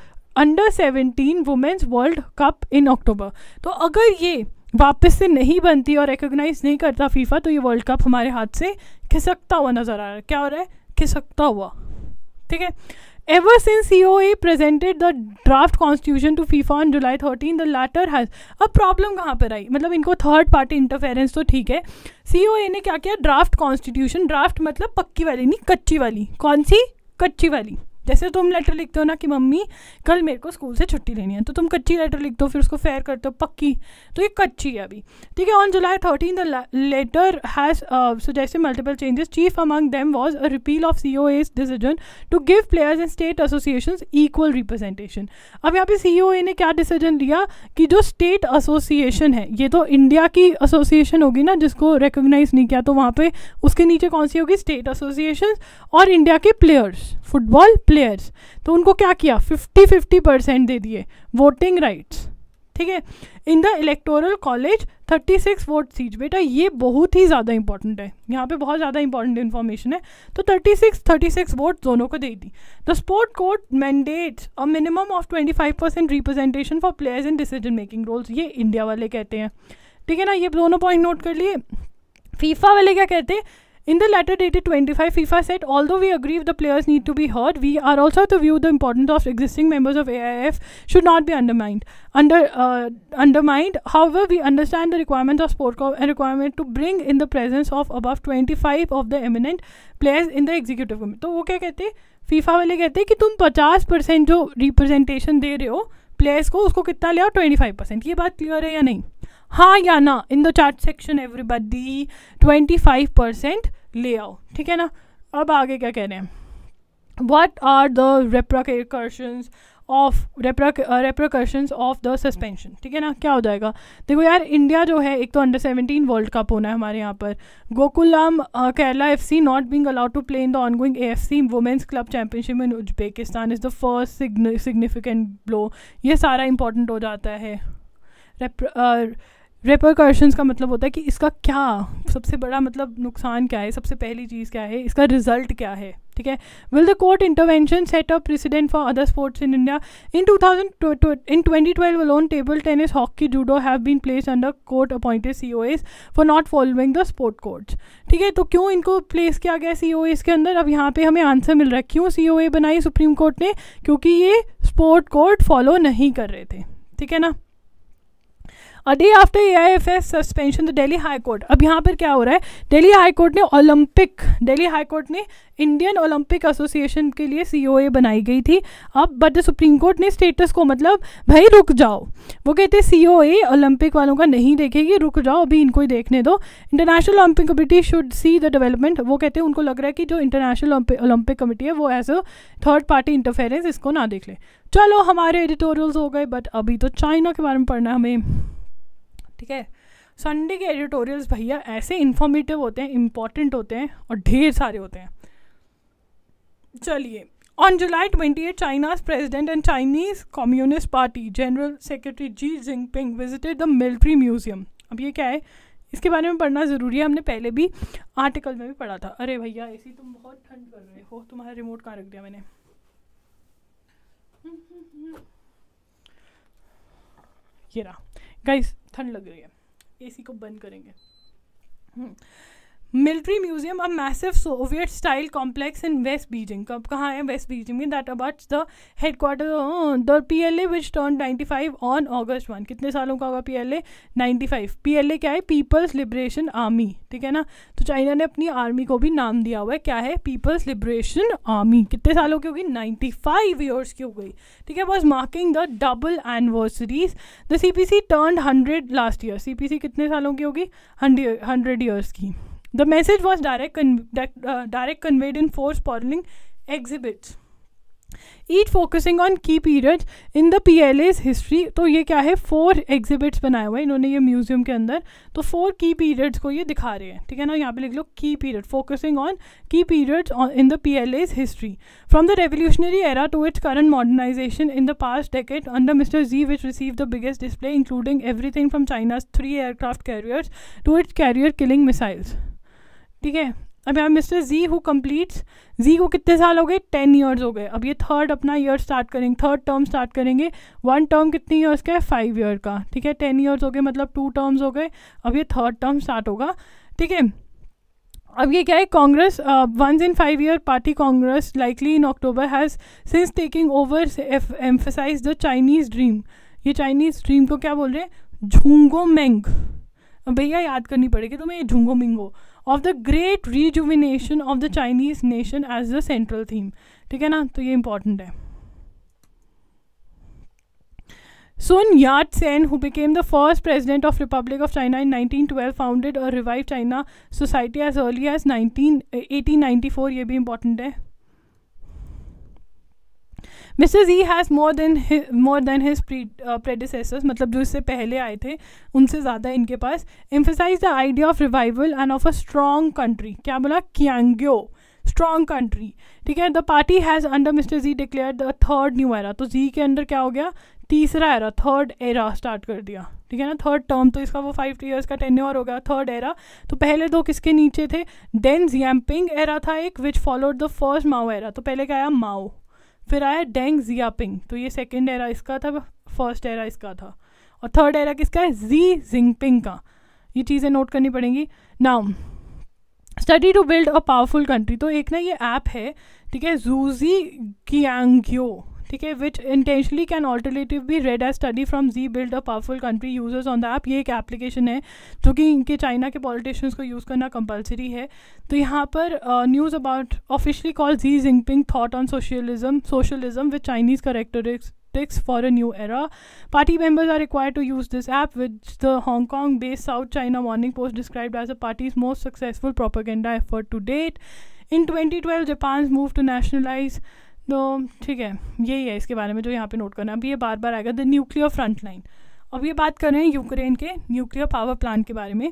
under seventeen women's world cup in October तो अगर ये वापस से नहीं बनती और रिकोगनाइज नहीं करता फीफा तो ये वर्ल्ड कप हमारे हाथ से खिसकता हुआ नज़र आ रहा है क्या हो रहा है खिसकता हुआ ठीक है Ever since COA presented the draft constitution to FIFA on July 13, the latter has अब प्रॉब्लम कहाँ पर आई मतलब इनको थर्ड पार्टी इंटरफेरेंस तो ठीक है COA ने क्या किया ड्राफ्ट कॉन्स्टिट्यूशन ड्राफ्ट मतलब पक्की वाली नहीं कच्ची वाली कौन सी कच्ची वाली जैसे तुम लेटर लिखते हो ना कि मम्मी कल मेरे को स्कूल से छुट्टी लेनी है तो तुम कच्ची लेटर लिख दो फिर उसको फेयर करते हो पक्की तो ये कच्ची है अभी ठीक है on July thirteen the latter has so जैसे multiple changes chief among them was a repeal of C O A's decision to give players and state association equal representation अब यहाँ पे सी ओ ए ने क्या डिसीजन लिया कि जो स्टेट एसोसिएशन है ये तो इंडिया की एसोसिएशन होगी ना जिसको रिकोगनाइज नहीं किया तो वहाँ पे उसके नीचे कौन सी होगी स्टेट एसोसिएशन और इंडिया के प्लेयर्स फुटबॉल प्लेयर प्लेयर्स तो उनको क्या किया फिफ्टी फिफ्टी परसेंट दे दिए वोटिंग राइट्स ठीक है in the electoral college 36 vote seat बेटा ये बहुत ही ज़्यादा इंपॉर्टेंट है यहाँ पे बहुत ज़्यादा इंपॉर्टेंट इन्फॉर्मेशन है तो 36 36 वोट दोनों को दे दी the sport court mandates a minimum of 25 percent representation for players in decision making roles ये इंडिया वाले कहते हैं ठीक है ना ये दोनों पॉइंट नोट कर लिए फीफा वाले क्या कहते हैं In the latter dated 25, FIFA said, although we agree the players need to be heard, we are also to view the importance of existing members of AIF should not be undermined. Under uh, undermined. However, we understand the requirement of sport Sportco and requirement to bring in the presence of above 25 of the eminent players in the executive committee. तो वो क्या कहते हैं FIFA वाले कहते हैं कि तुम 50 परसेंट जो रिप्रेजेंटेशन दे रहे हो प्लेयर्स को उसको कितना ले आओ 25 परसेंट ये बात क्लियर है या नहीं हाँ या ना in the chart section everybody twenty five percent ले आओ ठीक है ना अब आगे क्या कह रहे हैं what are the repercussions of repercussions of the suspension ठीक है ना क्या हो जाएगा देखो यार इंडिया जो है एक तो अंडर सेवेंटीन वर्ल्ड कप होना है हमारे यहाँ पर Gokulam Kerala F C not being allowed to play in the going A F C women's club championship in Uzbekistan is the first significant blow ये सारा इंपॉर्टेंट हो जाता है रेपरकॉशंस uh, का मतलब होता है कि इसका क्या सबसे बड़ा मतलब नुकसान क्या है सबसे पहली चीज़ क्या है इसका रिजल्ट क्या है ठीक है will the court intervention set up president for other sports in India in two thousand in twenty twelve alone table tennis hockey judo have been place under court appointed C O S for not following the sport courts ठीक है तो क्यों इनको place किया गया सी O S के अंदर अब यहाँ पे हमें आंसर मिल रहा है क्यों सी ओ ए बनाई सुप्रीम कोर्ट ने क्योंकि ये स्पोर्ट कोर्ट फॉलो नहीं कर रहे थे ठीक है ना a day after A I F S suspension the Delhi high court अब यहाँ पर क्या हो रहा है डेली हाई कोर्ट ने ओलंपिक डेली हाई कोर्ट ने इंडियन ओलंपिक एसोसिएशन के लिए सी ओ ए बनाई गई थी अब बट द सुप्रीम कोर्ट ने स्टेटस को मतलब भाई रुक जाओ वो कहते सी ओ ए ओलंपिक वालों का नहीं देखेगी रुक जाओ अभी इनको ही देखने दो international Olympic committee should see the development वो कहते हैं उनको लग रहा है कि जो इंटरनेशनल ओलंपिक कमेटी है वो as a third party interference इसको ना देख ले चलो हमारे एडिटोरियल्स हो गए बट अभी तो चाइना के बारे में पढ़ना है हमें ठीक है संडे के एडिटोरियल्स भैया ऐसे इन्फॉर्मेटिव होते हैं इम्पॉर्टेंट होते हैं और ढेर सारे होते हैं चलिए on July twenty eight China's president and Chinese communist party general secretary Xi Jinping visited the military museum अब ये क्या है इसके बारे में पढ़ना ज़रूरी है हमने पहले भी आर्टिकल में भी पढ़ा था अरे भैया ऐसी तुम बहुत ठंड कर रहे हो तुम्हारा रिमोट कहाँ रख दिया मैंने ये रहा गाइस ठंड लग रही है एसी को बंद करेंगे हम्म। Military museum a massive Soviet style complex in West Beijing कब कहाँ है वेस्ट बीजिंग में that about the headquarter the P L A which turn ninety five on August one कितने सालों का होगा P L A ninety five P L A क्या है पीपल्स लिब्रेशन आर्मी ठीक है ना तो चाइना ने अपनी आर्मी को भी नाम दिया हुआ है क्या है पीपल्स लिब्रेशन आर्मी कितने सालों की होगी नाइन्टी फाइव ईयर्स की हो गई ठीक है was marking the double anniversaries the C P C turn hundred last year C P C कितने सालों की होगी हंड्रेड ईयर्स की the message was direct direct conveyed in for sprawling in it focusing on key period in the P L A's history तो ये क्या है four exhibits बनाए हुए हैं इन्होंने ये म्यूजियम के अंदर तो फोर की पीरियड्स को ये दिखा रहे हैं ठीक है ना यहाँ पे लिख लो key period focusing on key periods in the P L A's history from the revolutionary era to its current modernisation in the past decade under mister Xi which receive the biggest display including everything from China's three aircraft carriers to its carrier killing missiles ठीक है अब यहाँ mister Xi who completes Xi को कितने साल हो गए ten years हो गए अब ये थर्ड अपना ईयर स्टार्ट करेंगे थर्ड टर्म स्टार्ट करेंगे वन टर्म कितने ईयर्स का है फाइव ईयर का ठीक है टेन ईयर्स हो गए मतलब टू टर्म्स हो गए अब ये थर्ड टर्म स्टार्ट होगा ठीक है अब ये क्या है congress once in five year party congress likely in October has since taking over emphasise the Chinese dream ये चाइनीज़ ड्रीम को क्या बोल रहे हैं झूंगो मैंग भैया याद करनी पड़ेगी तुम्हें ये झूंगो मिंगो Of the great rejuvenation of the Chinese nation as the central theme, ठीक है ना तो ये important है Sun Yat-sen, who became the first president of Republic of China in 1912, founded a revived China society as early as 19, 1894. ये भी important है mister ई has more than more than his predecessors मतलब जो इससे पहले आए थे उनसे ज़्यादा इनके पास emphasise the idea of revival and of a strong country क्या बोला क्यांग्यो स्ट्रॉन्ग कंट्री ठीक है the party has under mister Xi declare the third new era तो जी के अंडर क्या हो गया तीसरा एरा थर्ड एरा स्टार्ट कर दिया ठीक है ना थर्ड टर्म तो इसका वो फाइव ईयर्स का टेन हो गया थर्ड एरा तो पहले दो किसके नीचे थे देन जियम्पिंग एरा था एक which followed the first Mao era तो पहले क्या आया माओ फिर आया डेंग जियापिंग तो ये सेकेंड एरा इसका था फर्स्ट एरा इसका था और थर्ड एरा किसका है जी जिंगपिंग का ये चीज़ें नोट करनी पड़ेंगी now study to build a powerful country तो एक ना ये ऐप है ठीक है जूजी कियांग्यो ठीक है विच इंटेंशली कैन ऑल्टरनेटिव भी read as study from Xi build a powerful country users on the app ये एक एप्लीकेशन है जो कि इनके चाइना के पॉलिटिशियंस को यूज़ करना कंपलसरी है तो यहाँ पर news about officially call Xi Jinping thought on socialism socialism with Chinese characteristics for a new era. Party members are required to use this app, which the Hong Kong based South China Morning Post described as the party's most successful propaganda effort to date. In 2012, Japan's move to nationalize तो ठीक है यही है इसके बारे में जो यहाँ पे नोट करना है अभी ये बार बार आएगा द न्यूक्लियर फ्रंट लाइन अब ये बात कर रहे हैं यूक्रेन के न्यूक्लियर पावर प्लांट के बारे में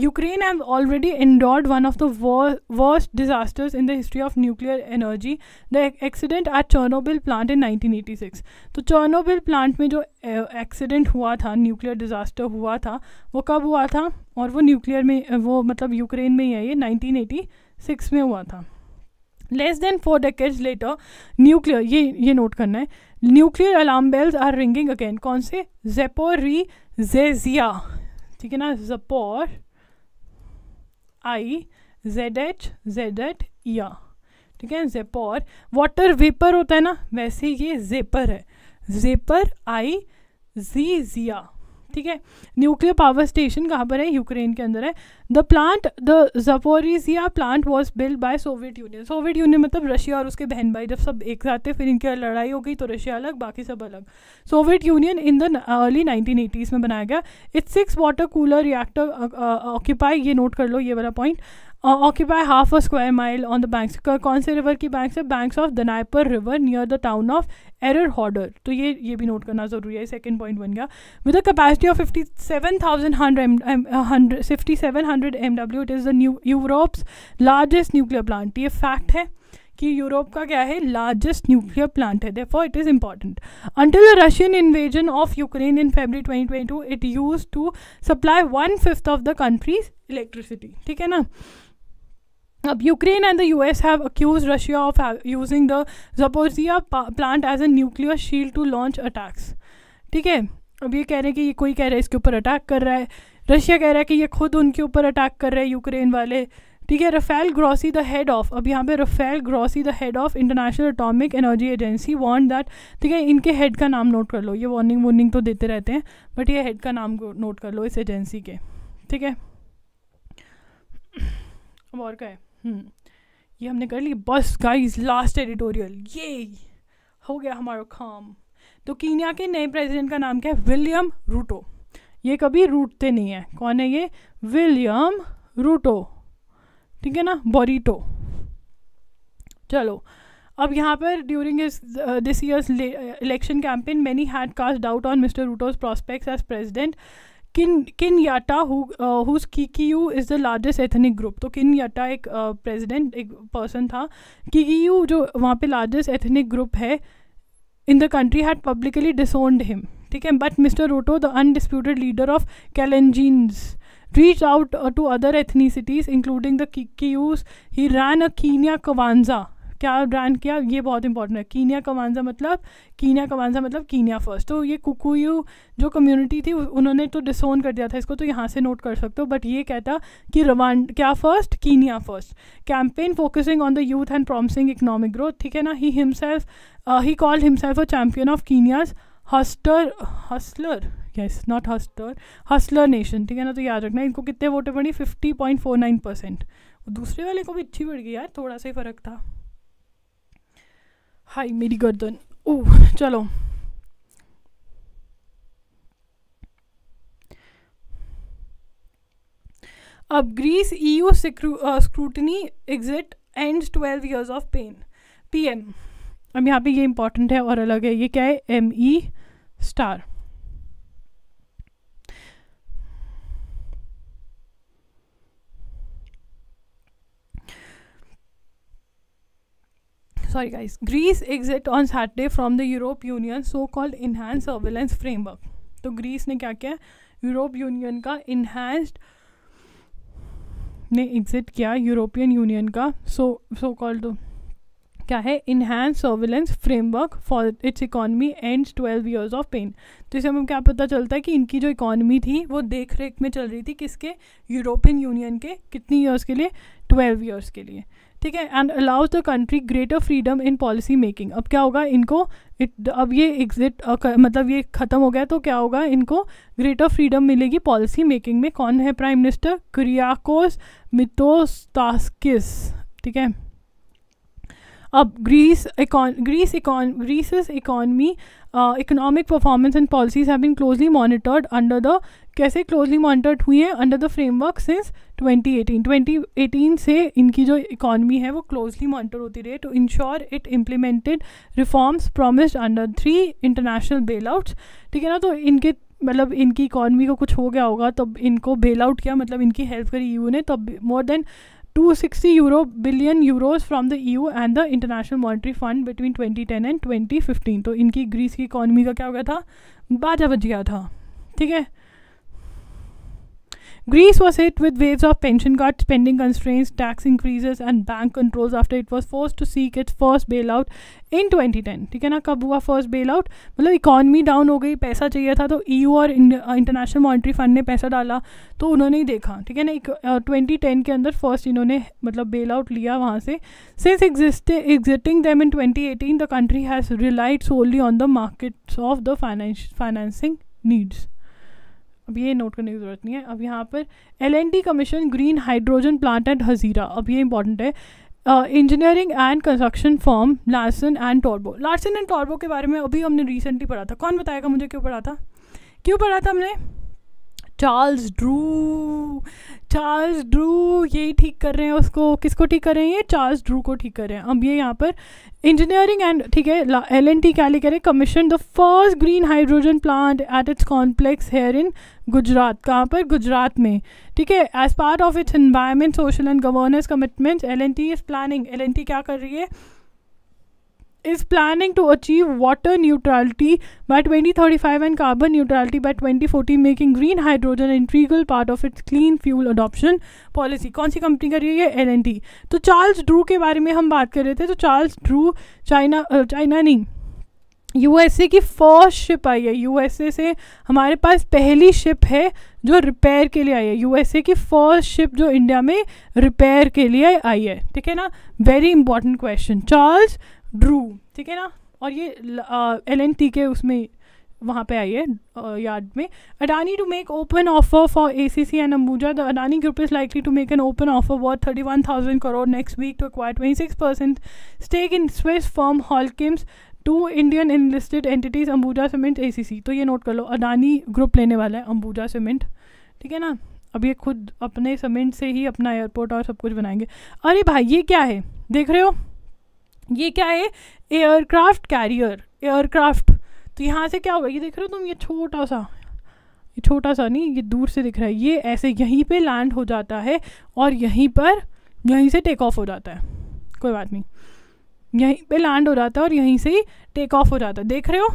Ukraine have already endured one of the worst disasters in the history of nuclear energy the accident at Chernobyl plant in 1986 तो चर्नोबिल प्लांट में जो एक्सीडेंट हुआ था न्यूक्लियर डिजास्टर हुआ था वो कब हुआ था और वो न्यूक्लियर में वो मतलब यूक्रेन में ही है ये नाइनटीन में हुआ था less than four decades later nuclear ये ये नोट करना है nuclear alarm bells are ringing again कौन से जेपोरी जेजिया e ठीक है ना जपोर आई जेड एच जेड एट या ठीक है जेपोर वाटर वेपर होता है ना वैसे ये जेपर है जेपर आई जी जिया ठीक है न्यूक्लियर पावर स्टेशन कहाँ पर है यूक्रेन के अंदर है the plant the Zaporizhzhia plant was build by Soviet Union Soviet Union मतलब रशिया और उसके बहन भाई जब सब एक साथ थे फिर इनकी लड़ाई हो गई तो रशिया अलग बाकी सब अलग Soviet Union in the early nineteen eighties में बनाया गया its six water cooler reactor occupy ये नोट कर लो ये वाला point uh, occupy half a square mile on the banks. of से river की banks Banks of Dnieper River near the town of Error Horder. तो ये ये भी note करना Second point With a capacity of 57,700 um, uh, MW, it is the Europe's largest nuclear plant. ये fact है. कि यूरोप का क्या है लार्जेस्ट न्यूक्लियर प्लांट है therefore it is important until the Russian 2022 it used to supply one fifth of the country's electricity. Electricity ठीक अब Ukraine and the U S have accused Russia of using the Zaporizhzhia plant as a nuclear shield to launch attacks ठीक है अब ये कह रहे हैं कि ये कोई कह रहा है इसके ऊपर अटैक कर रहा है रशिया कह रहा है कि ये खुद उनके ऊपर अटैक कर रहे हैं यूक्रेन वाले ठीक है Rafael Grossi the head of अब यहाँ पे Rafael Grossi the head of International Atomic Energy Agency want that ठीक है इनके हेड का नाम नोट कर लो ये वार्निंग वार्निंग तो देते रहते हैं बट ये हेड का नाम नोट कर लो इस एजेंसी के ठीक है अब और का है हम्म। ये हमने कर ली बस गाइस लास्ट एडिटोरियल ये हो गया हमारा काम तो कीनिया के नए प्रेसिडेंट का नाम क्या है विलियम रूटो ये कभी रूटते नहीं है कौन है ये विलियम रूटो ठीक है ना बोरीटो चलो अब यहाँ पर during this years election campaign many had cast doubt on mister Ruto's prospects as president किन Kenyatta whose Kikuyu is the largest ethnic group तो किन याटा एक प्रेसिडेंट एक पर्सन था कीकीयू जो वहाँ पे लार्जेस्ट एथनिक ग्रुप है in the country had publicly disowned him ठीक है but mister Ruto the undisputed leader of Kalenjins reach out to other ethnicities including the Kikuyu he ran a Kenya Kawanza क्या brand किया ये बहुत important है Kenya कमांजा मतलब Kenya कमांजा मतलब Kenya first तो ये कुकुयू जो कम्युनिटी थी उन्होंने तो डिसोन कर दिया था इसको तो यहाँ से नोट कर सकते हो बट ये कहता कि रवान क्या first Kenya first campaign focusing on the youth and promising economic growth ठीक है ना he himself he call himself a champion of Kenya's hustler hustler yes not hustler hustler nation ठीक है ना तो याद रखना इनको कितने वोटें पड़ी fifty point four nine percent दूसरे वाले को भी अच्छी पड़ गई यार थोड़ा सा ही फ़र्क था हाय मेरी गर्दन ओह चलो अब Greece EU scrutiny exit and twelve years of pain PM अब यहाँ पे ये इंपॉर्टेंट है और अलग है ये क्या है एम ई स्टार sorry guys Greece exit on Saturday from the Europe Union so called enhanced surveillance framework तो ग्रीस ने क्या किया यूरोप यूनियन का इन्हांस्ड ने एग्ज़िट किया यूरोपियन यूनियन का सो सो कॉल्ड क्या है enhance surveillance framework for its economy and twelve years of pain तो इसे हमें क्या पता चलता है कि इनकी जो इकॉनमी थी वो देख रेख में चल रही थी किसके यूरोपियन यूनियन के कितनी ईयर्स के लिए ट्वेल्व ईयर्स के लिए ठीक है and allows the country greater freedom in policy making अब क्या होगा इनको इट अब ये एग्जिट मतलब ये ख़त्म हो गया तो क्या होगा इनको ग्रेटर फ्रीडम मिलेगी पॉलिसी मेकिंग में कौन है प्राइम मिनिस्टर क्रियाकोस मितोस्तास्किस ठीक है अब Greece Greece Greece economy economic performance and policies policies have been closely monitored under कैसे क्लोजली मॉनिटर्ड हुई हैं अंडर द फ्रेमवर्क सिंस 2018 2018 से इनकी जो इकॉनमी है वो क्लोजली मॉनिटर होती रही to ensure it implemented reforms promised under three international bailouts ठीक है ना तो इनके मतलब इनकी इकॉनमी को कुछ हो गया होगा तब इनको बेल आउट किया मतलब इनकी हेल्प करी यू e ने तब more than 260 euro billion euros from the EU and the International Monetary Fund between 2010 and 2015 तो इनकी ग्रीस की इकॉनमी का क्या हो गया था बाजा बज गया था ठीक है Greece was hit with waves of pension cuts, spending constraints, tax increases, and bank controls after it was forced to seek its first bailout in 2010. Okay, na, first bailout? Mala, economy down ho gayi, paisa chahiye tha, to EU or International Monetary Fund ne paisa dala, to unhone hi dekha. Okay, na, ek, 2010 ke andar first inhone matlab bailout liya wahan se. Since exiting them in 2018, the country has relied solely on the markets of the financ financing needs. अब ये note करने की ज़रूरत नहीं है अब यहाँ पर L N D commission green hydrogen plant eight Hazira अब ये इंपॉर्टेंट है engineering and construction form Larsen and turbo Larsen and turbo के बारे में अभी हमने रिसेंटली पढ़ा था कौन बताएगा मुझे क्यों पढ़ा था क्यों पढ़ा था हमने चार्ल्स ड्रू चार्ल्स ड्रू यही ठीक कर रहे हैं उसको किसको ठीक कर रहे हैं ये चार्ल्स ड्रू को ठीक कर रहे हैं अब ये यहाँ पर इंजीनियरिंग एंड ठीक है एल एन टी क्या लिख रहे commission the first green hydrogen plant at its complex here in Gujarat कहाँ पर गुजरात में ठीक है as part of its environment social and governance commitment L and T is planning L and T क्या कर रही है is planning to achieve water neutrality by 2035 and carbon neutrality by 2040 making green hydrogen an integral part of its clean fuel adoption policy कौन सी company कर रही है L and T तो Charles Drew के बारे में हम बात कर रहे थे तो चार्ल्स ड्रू चाइना चाइना नहीं यूएसए की फर्स्ट शिप आई है यूएसए से हमारे पास पहली शिप है जो रिपेयर के लिए आई है यूएसए की फर्स्ट शिप जो इंडिया में रिपेयर के लिए आई है ठीक है ना very important question Charles Drew ठीक है ना और ये एल एन टी के उसमें वहाँ पे आई है यार्ड में Adani to make open offer for A C C and Ambuja the Adani group is likely to make an open offer worth thirty one thousand crore next week to acquire twenty six percent stake in Swiss firm Holcim's two Indian enlisted entities Ambuja cement A C C तो ये note कर लो Adani group लेने वाला है Ambuja cement ठीक है ना अब ये खुद अपने सीमेंट से ही अपना एयरपोर्ट और सब कुछ बनाएंगे अरे भाई ये क्या है देख रहे हो ये क्या है एयरक्राफ्ट कैरियर एयरक्राफ्ट तो यहाँ से क्या होगा ये देख रहे हो तुम ये छोटा सा ये छोटा सा नहीं ये दूर से दिख रहा है ये ऐसे यहीं पे लैंड हो जाता है और यहीं पर यहीं से टेक ऑफ हो जाता है कोई बात नहीं यहीं पे लैंड हो जाता है और यहीं से ही टेक ऑफ हो जाता है देख रहे हो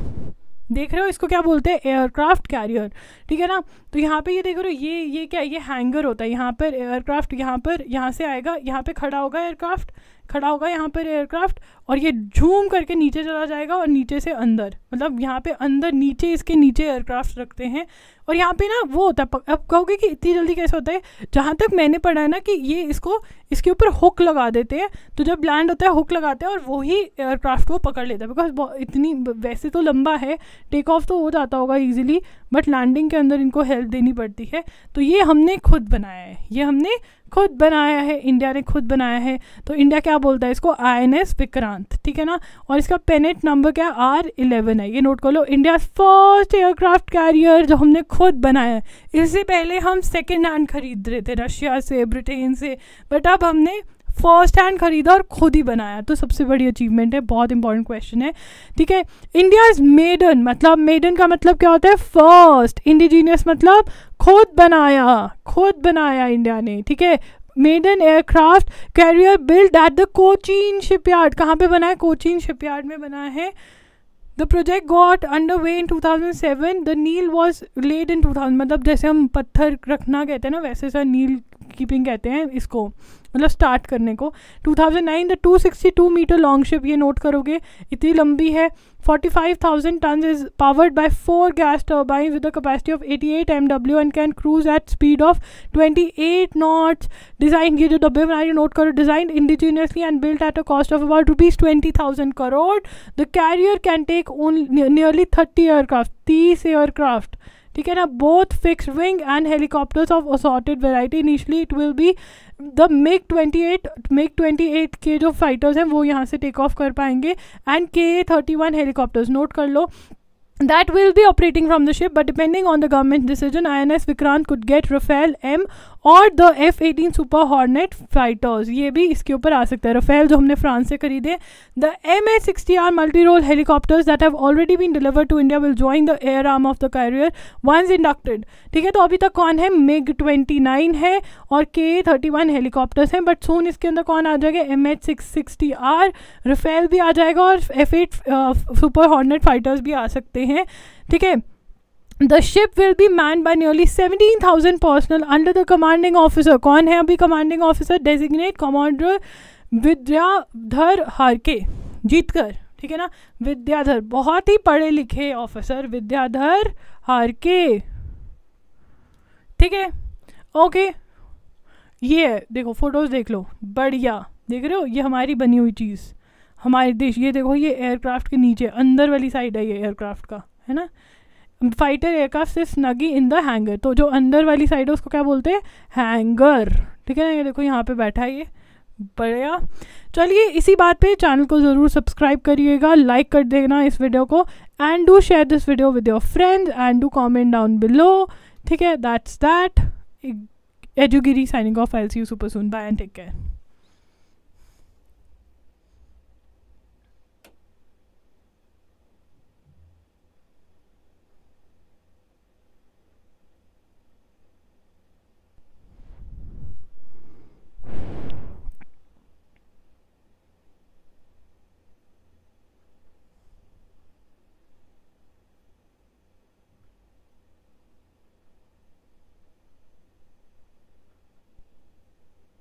देख रहे हो इसको क्या बोलते हैं एयरक्राफ्ट कैरियर ठीक है ना तो यहाँ पे ये देख रहे हो ये ये क्या ये हैंगर होता है यहाँ पर एयरक्राफ्ट यहाँ पर यहाँ से आएगा यहाँ पे खड़ा होगा एयरक्राफ्ट खड़ा होगा यहाँ पर एयरक्राफ्ट और ये झूम करके नीचे चला जाएगा और नीचे से अंदर मतलब यहाँ पे अंदर नीचे इसके नीचे एयरक्राफ्ट रखते हैं और यहाँ पे ना वो होता है अब कहोगे कि इतनी जल्दी कैसे होता है जहाँ तक मैंने पढ़ा है ना कि ये इसको इसके ऊपर हुक लगा देते हैं तो जब लैंड होता है हुक लगाते हैं और वही एयरक्राफ्ट को पकड़ लेता है बिकॉज इतनी वैसे तो लंबा है टेक ऑफ तो हो जाता होगा ईजिली बट लैंडिंग के अंदर इनको हेल्प देनी पड़ती है तो ये हमने खुद बनाया है ये हमने खुद बनाया है इंडिया ने खुद बनाया है तो इंडिया क्या बोलता है इसको आई एन एस विक्रांत ठीक है ना और इसका पेनेट नंबर क्या आर इलेवन है ये नोट कर लो इंडिया फर्स्ट एयरक्राफ्ट कैरियर जो हमने खुद बनाया है इससे पहले हम सेकेंड हैंड खरीद रहे थे रशिया से ब्रिटेन से बट अब हमने फर्स्ट हैंड खरीदा और खुद ही बनाया तो सबसे बड़ी अचीवमेंट है बहुत इंपॉर्टेंट क्वेश्चन है ठीक है इंडिया इज मेडन मतलब मेडन का मतलब क्या होता है फर्स्ट इंडिजीनियस मतलब खुद बनाया खुद बनाया इंडिया ने ठीक है maiden aircraft carrier build at the Cochin shipyard कहाँ पे बना है शिप शिपयार्ड में बना है the project got under way in two thousand seven the keel was laid in two thousand मतलब जैसे हम पत्थर रखना कहते हैं ना वैसे सर नील कीपिंग कहते हैं इसको मतलब स्टार्ट करने को 2009 द 262 मीटर लॉन्ग शिप ये नोट करोगे इतनी लंबी है 45,000 tonne is powered by four gas turbine with the capacity of 88 MW and can cruise at speed of 28 knots design ये जो डब्बे बनाए नोट करो design indigenously and built at a cost of about rupees twenty thousand crore the carrier can take on nearly thirty aircraft तीस aircraft ठीक है ना both fixed wing and helicopters of assorted variety initially it will be the MiG twenty eight MiG twenty eight के जो fighters हैं वो यहाँ से टेक ऑफ कर पाएंगे and K A thirty one helicopters note कर लो that will be operating from the ship but depending on the government decision I N S Vikrant could get Rafale M और the F eighteen super hornet fighters ये भी इसके ऊपर आ सकता है Rafale जो हमने फ्रांस से खरीदे the M H sixty R multi role helicopters that have already been deliver to India will join the air arm of the carrier once inducted ठीक है तो अभी तक कौन है मिग ट्वेंटी नाइन है और के थर्टी वन हेलीकॉप्टर्स हैं बट सोन इसके अंदर कौन आ जाएगा M H six sixty R Rafale भी आ जाएगा और F eight super hornet fighters भी आ सकते हैं ठीक है the ship will be man by nearly seventeen thousand personnel under the commanding officer कौन है अभी commanding officer designate commander Vidyadhar Harke जीतकर ठीक है ना विद्याधर बहुत ही पढ़े लिखे ऑफिसर विद्याधर हारके ठीक है ओके ये है देखो फोटोज़ देख लो बढ़िया देख रहे हो ये हमारी बनी हुई चीज़ हमारे देश ये देखो ये एयरक्राफ्ट के नीचे अंदर वाली साइड है ये एयरक्राफ्ट का है ना फाइटर एयरक्राफ्ट से स्नगी इन द हैंगर तो जो अंदर वाली साइड है उसको क्या बोलते हैं हैंगर ठीक है ये देखो यहाँ पे बैठा है ये बढ़िया चलिए इसी बात पे चैनल को ज़रूर सब्सक्राइब करिएगा लाइक कर देना इस वीडियो को and do share this video with your friends and do comment down below ठीक है दैट्स दैट एजुगिरी signing off L C U super soon bye and take care